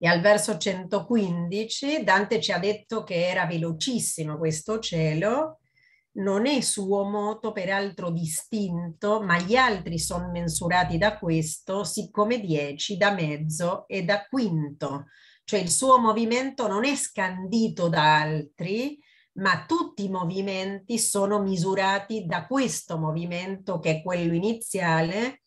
E al verso 115 Dante ci ha detto che era velocissimo questo cielo non è suo moto peraltro distinto, ma gli altri sono mensurati da questo, siccome 10, da mezzo e da quinto. Cioè il suo movimento non è scandito da altri, ma tutti i movimenti sono misurati da questo movimento che è quello iniziale,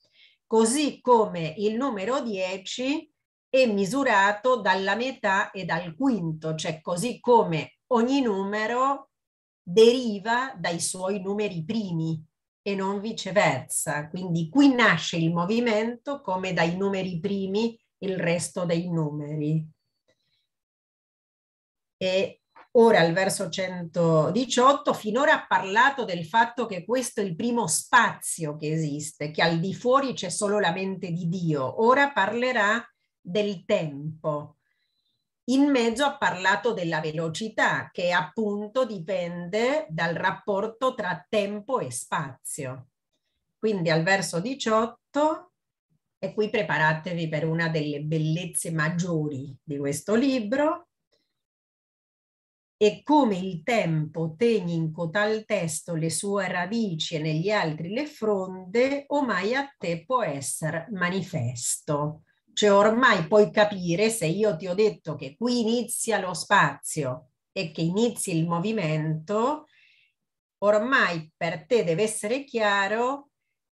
così come il numero 10 è misurato dalla metà e dal quinto, cioè così come ogni numero deriva dai suoi numeri primi e non viceversa. Quindi qui nasce il movimento come dai numeri primi il resto dei numeri. E ora al verso 118, finora ha parlato del fatto che questo è il primo spazio che esiste, che al di fuori c'è solo la mente di Dio. Ora parlerà del tempo in mezzo ha parlato della velocità che appunto dipende dal rapporto tra tempo e spazio. Quindi al verso 18, e qui preparatevi per una delle bellezze maggiori di questo libro, e come il tempo tegni in cotal testo le sue radici e negli altri le fronde, omai a te può essere manifesto. Cioè ormai puoi capire se io ti ho detto che qui inizia lo spazio e che inizi il movimento, ormai per te deve essere chiaro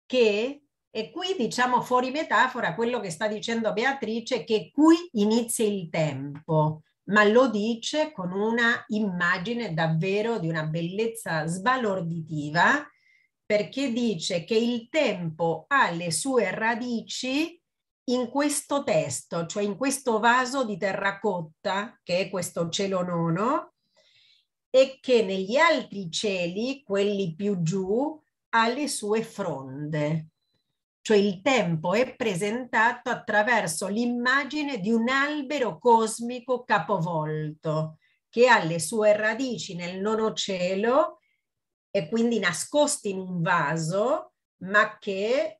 che, e qui diciamo fuori metafora quello che sta dicendo Beatrice, che qui inizia il tempo, ma lo dice con una immagine davvero di una bellezza sbalorditiva, perché dice che il tempo ha le sue radici in questo testo, cioè in questo vaso di terracotta, che è questo cielo nono, e che negli altri cieli, quelli più giù, ha le sue fronde. Cioè il tempo è presentato attraverso l'immagine di un albero cosmico capovolto, che ha le sue radici nel nono cielo e quindi nascosti in un vaso, ma che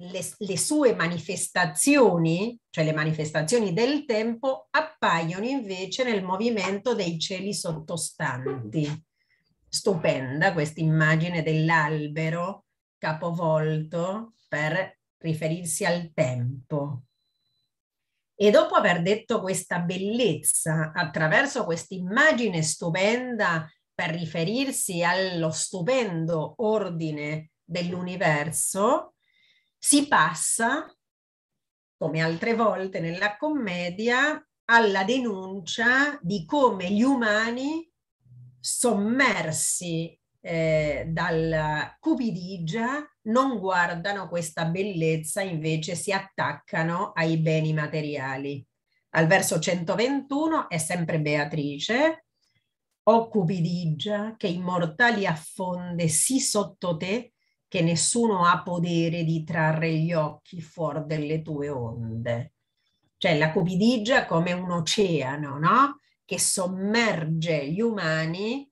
le, le sue manifestazioni, cioè le manifestazioni del tempo, appaiono invece nel movimento dei cieli sottostanti. Stupenda questa immagine dell'albero capovolto per riferirsi al tempo. E dopo aver detto questa bellezza attraverso questa immagine stupenda per riferirsi allo stupendo ordine dell'universo, si passa, come altre volte nella commedia, alla denuncia di come gli umani sommersi eh, dalla cupidigia non guardano questa bellezza, invece si attaccano ai beni materiali. Al verso 121 è sempre Beatrice, o cupidigia che immortali affonde sì sotto te che nessuno ha potere di trarre gli occhi fuori dalle tue onde. Cioè la cupidigia come un oceano, no? Che sommerge gli umani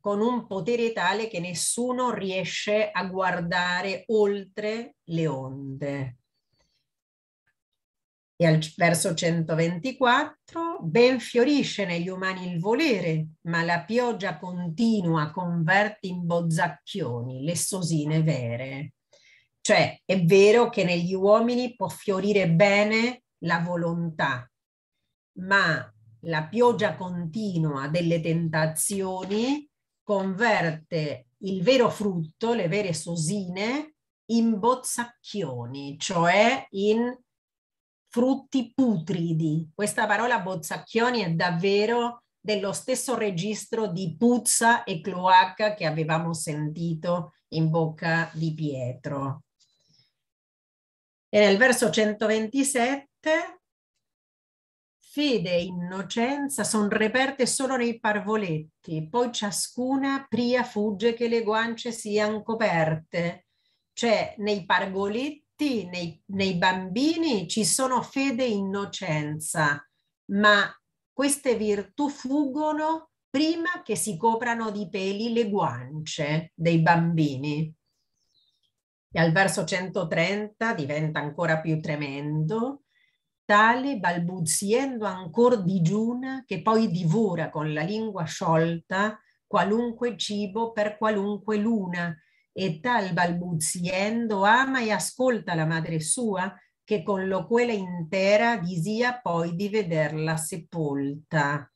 con un potere tale che nessuno riesce a guardare oltre le onde. E al verso 124, ben fiorisce negli umani il volere, ma la pioggia continua converte in bozzacchioni le sosine vere. Cioè è vero che negli uomini può fiorire bene la volontà, ma la pioggia continua delle tentazioni converte il vero frutto, le vere sosine, in bozzacchioni, cioè in frutti putridi. Questa parola Bozzacchioni è davvero dello stesso registro di puzza e cloaca che avevamo sentito in bocca di Pietro. E nel verso 127, fede e innocenza sono reperte solo nei parvoletti, poi ciascuna pria fugge che le guance siano coperte. Cioè nei pargoletti tutti, nei, nei bambini ci sono fede e innocenza, ma queste virtù fuggono prima che si coprano di peli le guance dei bambini. E al verso 130 diventa ancora più tremendo, tale balbuziendo ancora digiuna che poi divora con la lingua sciolta qualunque cibo per qualunque luna e tal balbuziendo ama e ascolta la madre sua che con loquela intera disia poi di vederla sepolta.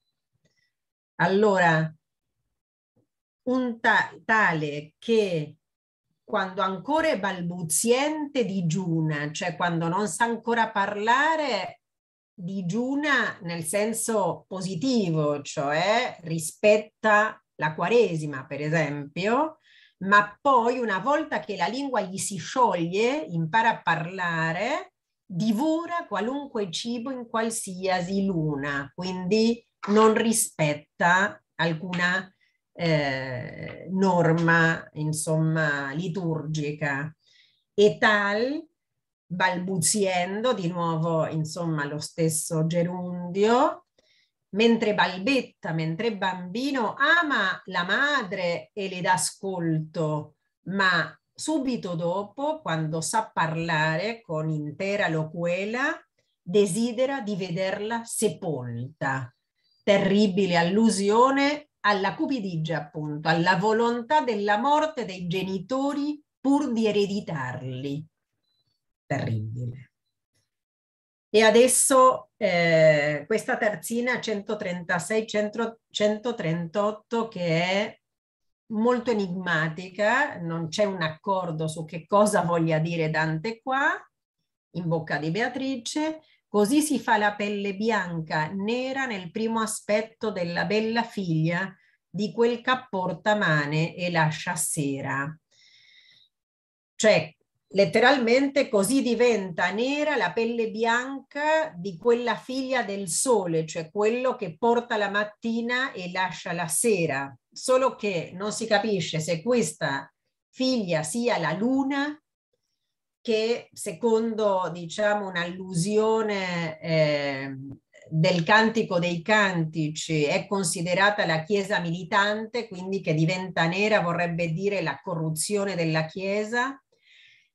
Allora, un ta tale che quando ancora è balbuziente digiuna, cioè quando non sa ancora parlare, digiuna nel senso positivo, cioè rispetta la quaresima, per esempio, ma poi una volta che la lingua gli si scioglie, impara a parlare, divora qualunque cibo in qualsiasi luna, quindi non rispetta alcuna eh, norma, insomma, liturgica. E tal, balbuziendo, di nuovo, insomma, lo stesso gerundio, mentre balbetta, mentre bambino, ama la madre e le dà ascolto, ma subito dopo, quando sa parlare con intera loquela, desidera di vederla sepolta. Terribile allusione alla cupidigia, appunto, alla volontà della morte dei genitori pur di ereditarli. Terribile. E adesso eh, questa terzina 136-138 che è molto enigmatica, non c'è un accordo su che cosa voglia dire Dante qua, in bocca di Beatrice, così si fa la pelle bianca, nera nel primo aspetto della bella figlia di quel che apporta mane e lascia sera. Cioè, letteralmente così diventa nera la pelle bianca di quella figlia del sole, cioè quello che porta la mattina e lascia la sera, solo che non si capisce se questa figlia sia la luna che secondo diciamo un'allusione eh, del cantico dei cantici è considerata la chiesa militante, quindi che diventa nera vorrebbe dire la corruzione della chiesa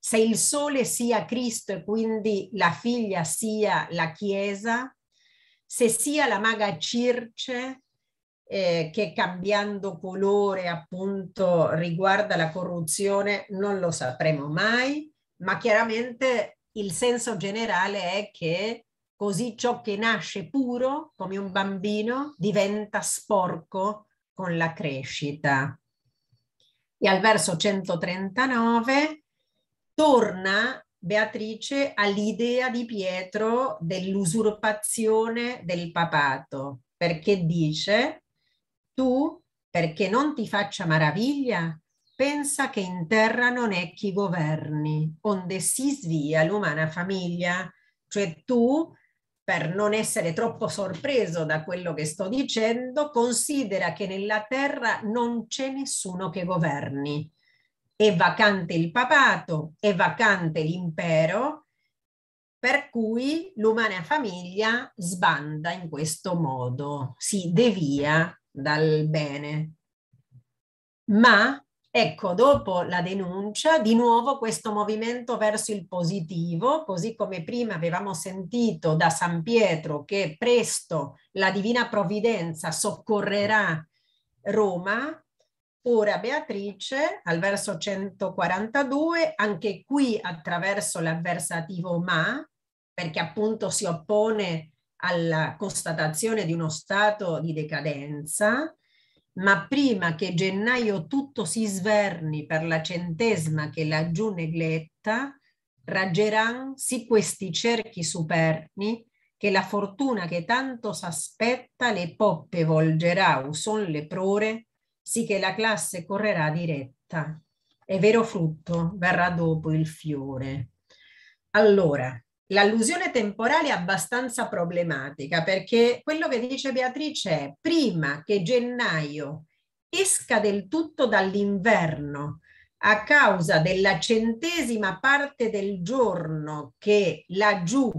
se il sole sia Cristo e quindi la figlia sia la Chiesa, se sia la maga Circe eh, che cambiando colore appunto riguarda la corruzione, non lo sapremo mai, ma chiaramente il senso generale è che così ciò che nasce puro come un bambino diventa sporco con la crescita. E al verso 139 torna Beatrice all'idea di Pietro dell'usurpazione del papato, perché dice, tu, perché non ti faccia maraviglia, pensa che in terra non è chi governi, onde si svia l'umana famiglia, cioè tu, per non essere troppo sorpreso da quello che sto dicendo, considera che nella terra non c'è nessuno che governi è vacante il papato, è vacante l'impero, per cui l'umana famiglia sbanda in questo modo, si devia dal bene. Ma Ecco, dopo la denuncia, di nuovo questo movimento verso il positivo, così come prima avevamo sentito da San Pietro che presto la divina provvidenza soccorrerà Roma, Ora Beatrice, al verso 142, anche qui attraverso l'avversativo ma, perché appunto si oppone alla constatazione di uno stato di decadenza, ma prima che gennaio tutto si sverni per la centesima che laggiù negletta, raggeran sì questi cerchi superni che la fortuna che tanto s'aspetta le poppe volgerà o son le prore sì che la classe correrà diretta. e vero frutto, verrà dopo il fiore. Allora, l'allusione temporale è abbastanza problematica perché quello che dice Beatrice è prima che gennaio esca del tutto dall'inverno a causa della centesima parte del giorno che laggiù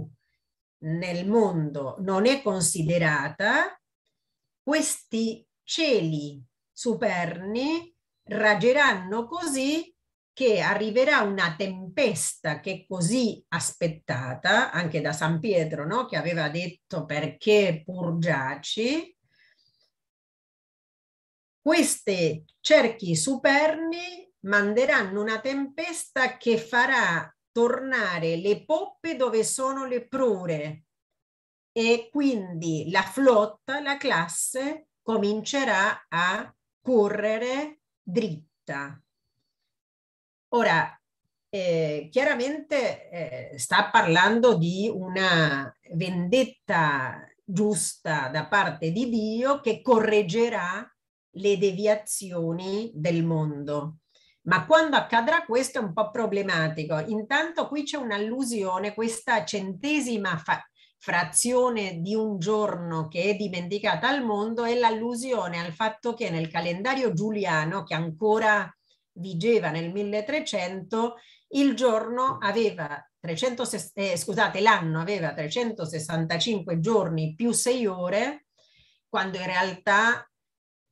nel mondo non è considerata, questi cieli superni rageranno così che arriverà una tempesta che così aspettata anche da San Pietro, no? che aveva detto perché purgiaci, questi cerchi superni manderanno una tempesta che farà tornare le poppe dove sono le prure e quindi la flotta, la classe comincerà a correre dritta. Ora, eh, chiaramente eh, sta parlando di una vendetta giusta da parte di Dio che correggerà le deviazioni del mondo. Ma quando accadrà questo è un po' problematico. Intanto qui c'è un'allusione, questa centesima fa- frazione di un giorno che è dimenticata al mondo è l'allusione al fatto che nel calendario giuliano, che ancora vigeva nel 1300, il giorno aveva 300, eh, scusate, l'anno aveva 365 giorni più 6 ore, quando in realtà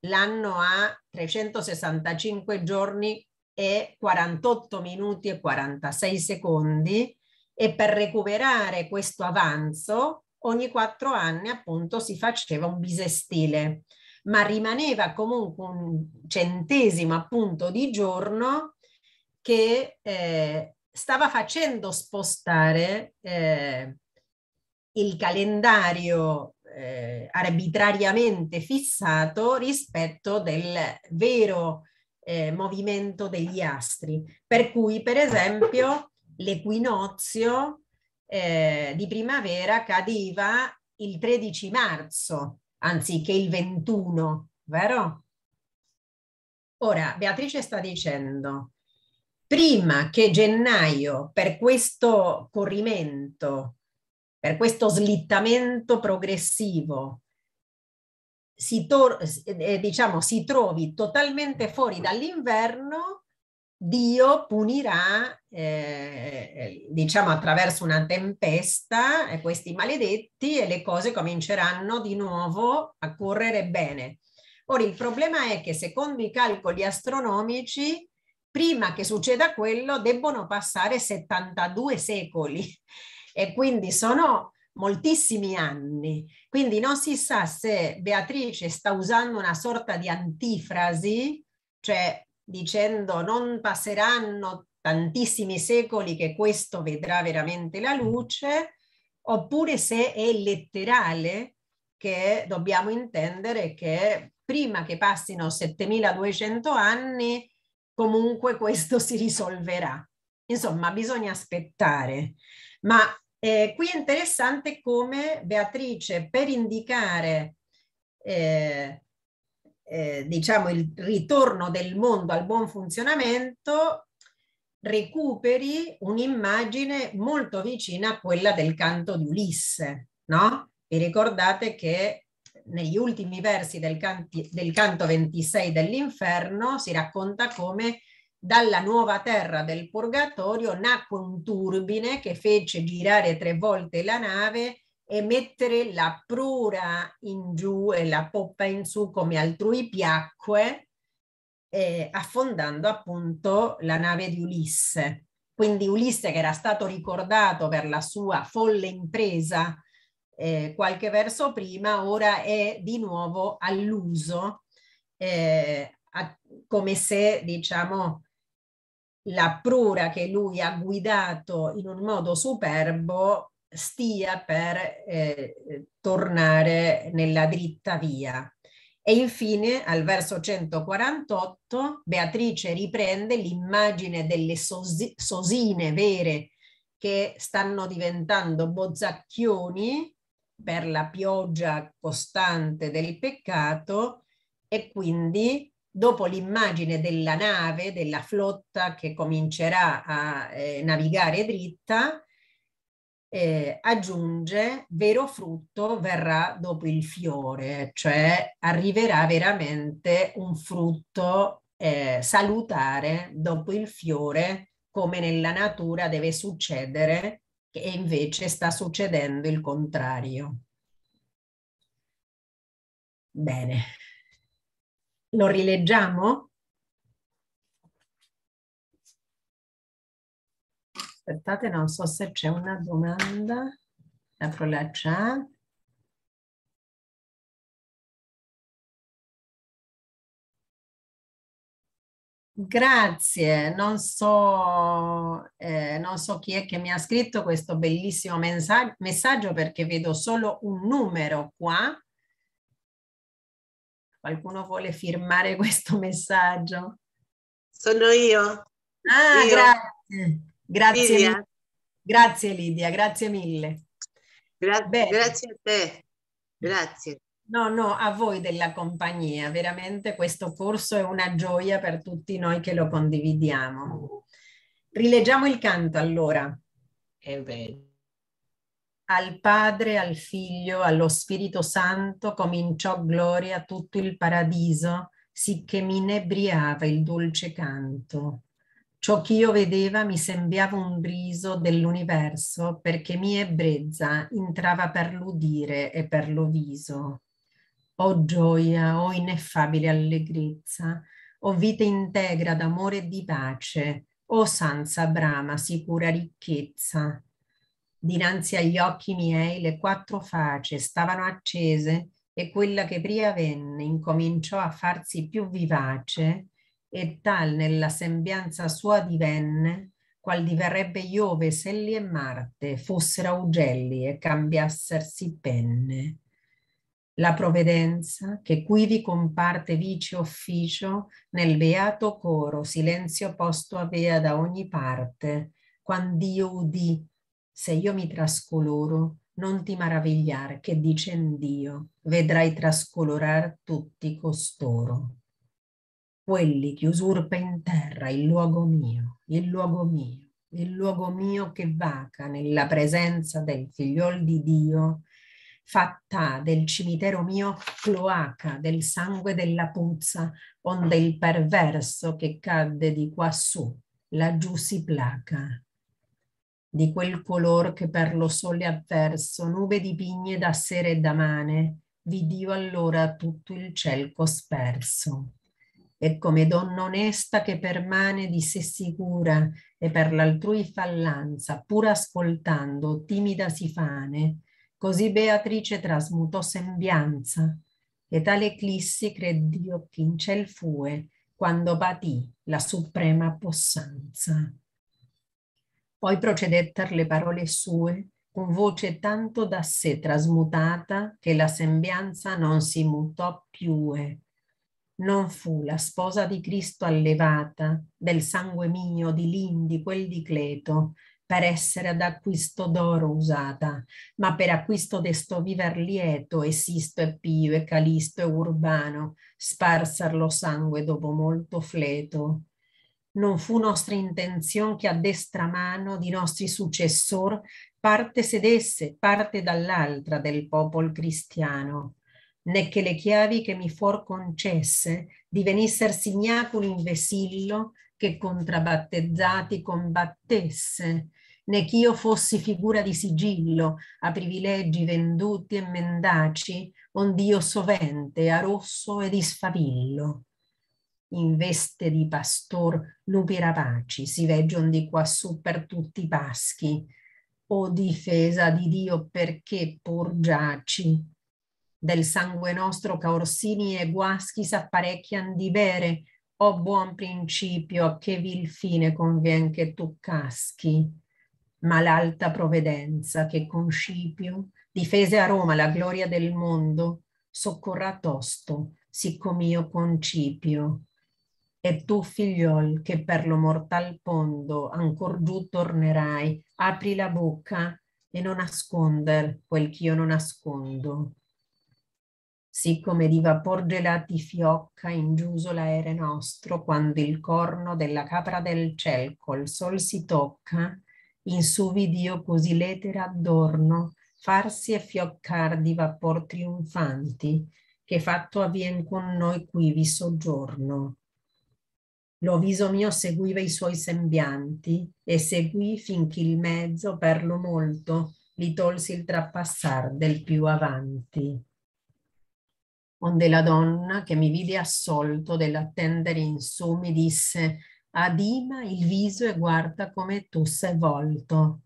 l'anno ha 365 giorni e 48 minuti e 46 secondi e per recuperare questo avanzo ogni quattro anni appunto si faceva un bisestile, ma rimaneva comunque un centesimo appunto di giorno che eh, stava facendo spostare eh, il calendario eh, arbitrariamente fissato rispetto del vero eh, movimento degli astri. Per cui, per esempio, l'equinozio eh, di primavera cadeva il 13 marzo anziché il 21, vero? Ora, Beatrice sta dicendo, prima che gennaio, per questo corrimento, per questo slittamento progressivo, si, eh, diciamo, si trovi totalmente fuori dall'inverno, Dio punirà, eh, diciamo attraverso una tempesta, eh, questi maledetti e le cose cominceranno di nuovo a correre bene. Ora il problema è che secondo i calcoli astronomici, prima che succeda quello debbono passare 72 secoli e quindi sono moltissimi anni. Quindi non si sa se Beatrice sta usando una sorta di antifrasi, cioè dicendo non passeranno tantissimi secoli che questo vedrà veramente la mm. luce, oppure se è letterale che dobbiamo intendere che prima che passino 7200 anni comunque questo si risolverà. Insomma, bisogna aspettare. Ma eh, qui è interessante come Beatrice per indicare eh, eh, diciamo il ritorno del mondo al buon funzionamento recuperi un'immagine molto vicina a quella del canto di Ulisse, no? Vi ricordate che negli ultimi versi del, canti, del canto 26 dell'inferno si racconta come dalla nuova terra del purgatorio nacque un turbine che fece girare tre volte la nave e mettere la prura in giù e la poppa in su come altrui piacque, eh, affondando appunto la nave di Ulisse. Quindi Ulisse che era stato ricordato per la sua folle impresa eh, qualche verso prima, ora è di nuovo all'uso, eh, a, come se diciamo la prura che lui ha guidato in un modo superbo stia per eh, tornare nella dritta via. E infine al verso 148 Beatrice riprende l'immagine delle sosi, sosine vere che stanno diventando bozzacchioni per la pioggia costante del peccato e quindi dopo l'immagine della nave, della flotta che comincerà a eh, navigare dritta, eh, aggiunge vero frutto verrà dopo il fiore, cioè arriverà veramente un frutto eh, salutare dopo il fiore come nella natura deve succedere e invece sta succedendo il contrario. Bene, lo rileggiamo? Aspettate, non so se c'è una domanda. Apro la chat. Grazie, non so, eh, non so, chi è che mi ha scritto questo bellissimo messaggio perché vedo solo un numero qua. Qualcuno vuole firmare questo messaggio? Sono io. Ah, io. grazie. Grazie, Lidia. grazie Lidia, grazie mille. Gra Beh. grazie a te, grazie. No, no, a voi della compagnia, veramente questo corso è una gioia per tutti noi che lo condividiamo. Rileggiamo il canto allora. È vero. Al Padre, al Figlio, allo Spirito Santo cominciò gloria tutto il paradiso, sicché mi inebriava il dolce canto. Ciò che io vedeva mi sembiava un briso dell'universo perché mia ebbrezza entrava per l'udire e per lo viso. O oh gioia, o oh ineffabile allegrezza, o oh vita integra d'amore e di pace, o sanza brama sicura ricchezza. Dinanzi agli occhi miei le quattro face stavano accese e quella che pria venne incominciò a farsi più vivace e tal nella sembianza sua divenne, qual diverrebbe Iove se Selli e Marte fossero augelli e cambiassersi penne. La provvidenza che quivi comparte vice ufficio nel beato coro silenzio posto avea da ogni parte, quando io udì, se io mi trascoloro, non ti maravigliar che dicendio, vedrai trascolorar tutti costoro quelli che usurpa in terra il luogo mio, il luogo mio, il luogo mio che vaca nella presenza del figliol di Dio, fatta del cimitero mio cloaca, del sangue della puzza, onde il perverso che cadde di quassù, laggiù si placa. Di quel color che per lo sole avverso nube di pigne da sera e da mane, vidio allora tutto il ciel cosperso e come donna onesta che permane di sé sicura e per l'altrui fallanza, pur ascoltando, timida si fane, così Beatrice trasmutò sembianza, e tale eclissi credio che in ciel fue, quando patì la suprema possanza. Poi procedetter le parole sue, con voce tanto da sé trasmutata che la sembianza non si mutò più. E non fu la sposa di Cristo allevata del sangue mio, di Lindi, quel di Cleto, per essere ad acquisto d'oro usata, ma per acquisto desto viver lieto, e Sisto e Pio e Calisto e Urbano, sparser lo sangue dopo molto fleto. Non fu nostra intenzione che a destra mano di nostri successor parte sedesse, parte dall'altra del popol cristiano né che le chiavi che mi fuor concesse divenisser signacul invesillo che contrabattezzati combattesse, né ch'io fossi figura di sigillo a privilegi venduti e mendaci, ond'io sovente a rosso e di sfavillo. In veste di pastor lupi rapaci si veggion di quassù per tutti i paschi, o difesa di Dio perché pur giaci del sangue nostro caorsini e guaschi s'apparecchian di bere, o buon principio che vil fine convien che tu caschi. Ma l'alta provvedenza che con scipio difese a Roma la gloria del mondo, soccorra tosto, siccome siccom'io concipio. E tu, figliol, che per lo mortal pondo ancor giù tornerai, apri la bocca e non nasconder quel ch'io non nascondo siccome di vapor gelati fiocca in giuso l'aere nostro, quando il corno della capra del ciel col sol si tocca, in su vid'io così letera addorno, farsi e fioccar di vapor trionfanti, che fatto avvien con noi quivi soggiorno. Lo viso mio seguiva i suoi sembianti, e seguì finché il mezzo, per lo molto, li tolsi il trappassar del più avanti onde la donna che mi vide assolto dell'attendere in su mi disse adima il viso e guarda come tu sei volto.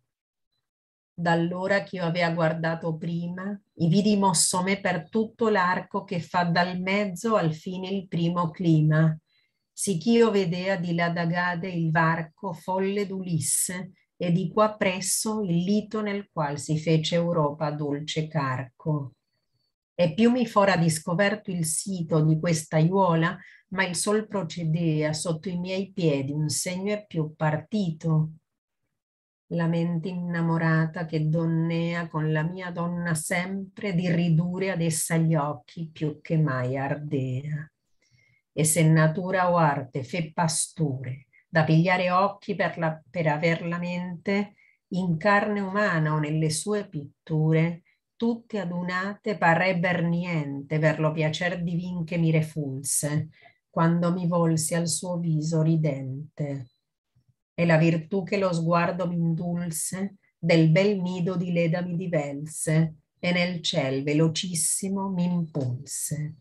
D'allora che io avea guardato prima, i vidi mosso me per tutto l'arco che fa dal mezzo al fine il primo clima, sicch'io vedea di là da Gade il varco folle d'Ulisse e di qua presso il lito nel qual si fece Europa dolce carco. E più mi fora discoperto il sito di questa aiuola, ma il sol procedea sotto i miei piedi, un segno è più partito. La mente innamorata che donnea con la mia donna sempre di ridure ad essa gli occhi più che mai ardea. E se natura o arte fe pasture, da pigliare occhi per, la, per aver la mente in carne umana o nelle sue pitture, tutte adunate parrebber niente per lo piacer divin che mi refulse, quando mi volsi al suo viso ridente. E la virtù che lo sguardo m'indulse, del bel nido di leda mi divelse, e nel ciel velocissimo m'impulse.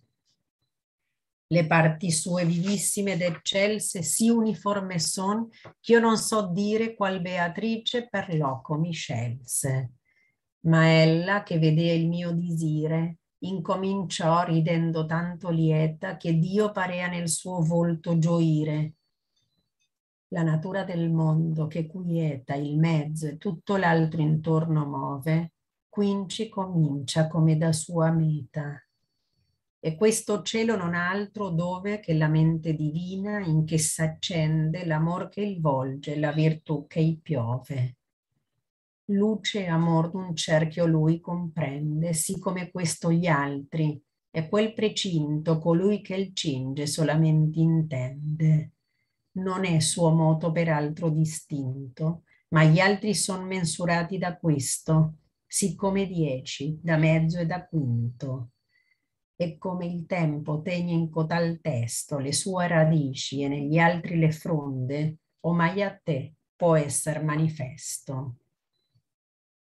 Le parti sue vivissime ed eccelse sì uniforme son, ch'io non so dire qual Beatrice per loco mi scelse ma ella, che vedea il mio disire, incominciò ridendo tanto lieta che Dio parea nel suo volto gioire. La natura del mondo che quieta il mezzo e tutto l'altro intorno move, quinci comincia come da sua meta. E questo cielo non ha altro dove che la mente divina in che s'accende l'amor che il volge, la virtù che i piove luce e amor d'un cerchio lui comprende, sì come questo gli altri, e quel precinto colui che il cinge solamente intende. Non è suo moto per altro distinto, ma gli altri son mensurati da questo, siccome dieci, da mezzo e da quinto. E come il tempo tegna in cotal testo le sue radici e negli altri le fronde, o mai a te può esser manifesto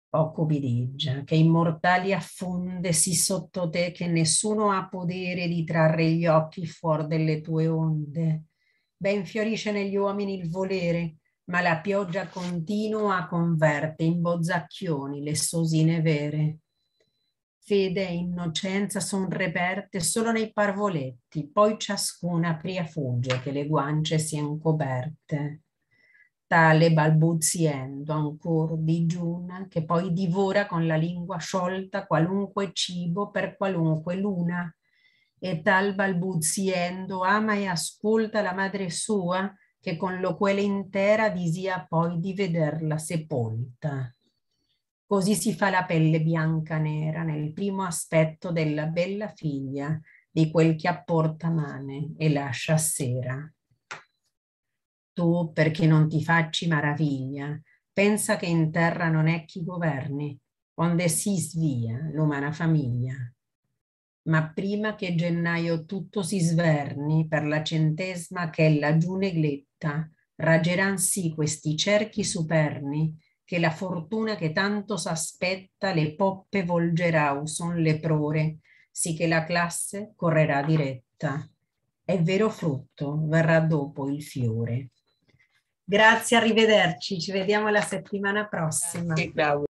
poco bideggia, che immortali affondesi sotto te, che nessuno ha potere di trarre gli occhi fuori delle tue onde. Ben fiorisce negli uomini il volere, ma la pioggia continua converte in bozzacchioni le sosine vere. Fede e innocenza son reperte solo nei parvoletti, poi ciascuna pria fugge che le guance sian coperte tale balbuziendo ancor digiuna, che poi divora con la lingua sciolta qualunque cibo per qualunque luna. E tal balbuziendo ama e ascolta la madre sua, che con loquela intera disia poi di vederla sepolta. Così si fa la pelle bianca nera nel primo aspetto della bella figlia di quel che apporta mane e lascia sera tu perché non ti facci maraviglia, pensa che in terra non è chi governi, onde si svia l'umana famiglia. Ma prima che gennaio tutto si sverni per la centesima che è laggiù negletta, raggeran sì questi cerchi superni che la fortuna che tanto s'aspetta le poppe volgerà o son le prore, sì che la classe correrà diretta. È vero frutto, verrà dopo il fiore. Grazie, arrivederci, ci vediamo la settimana prossima. Grazie,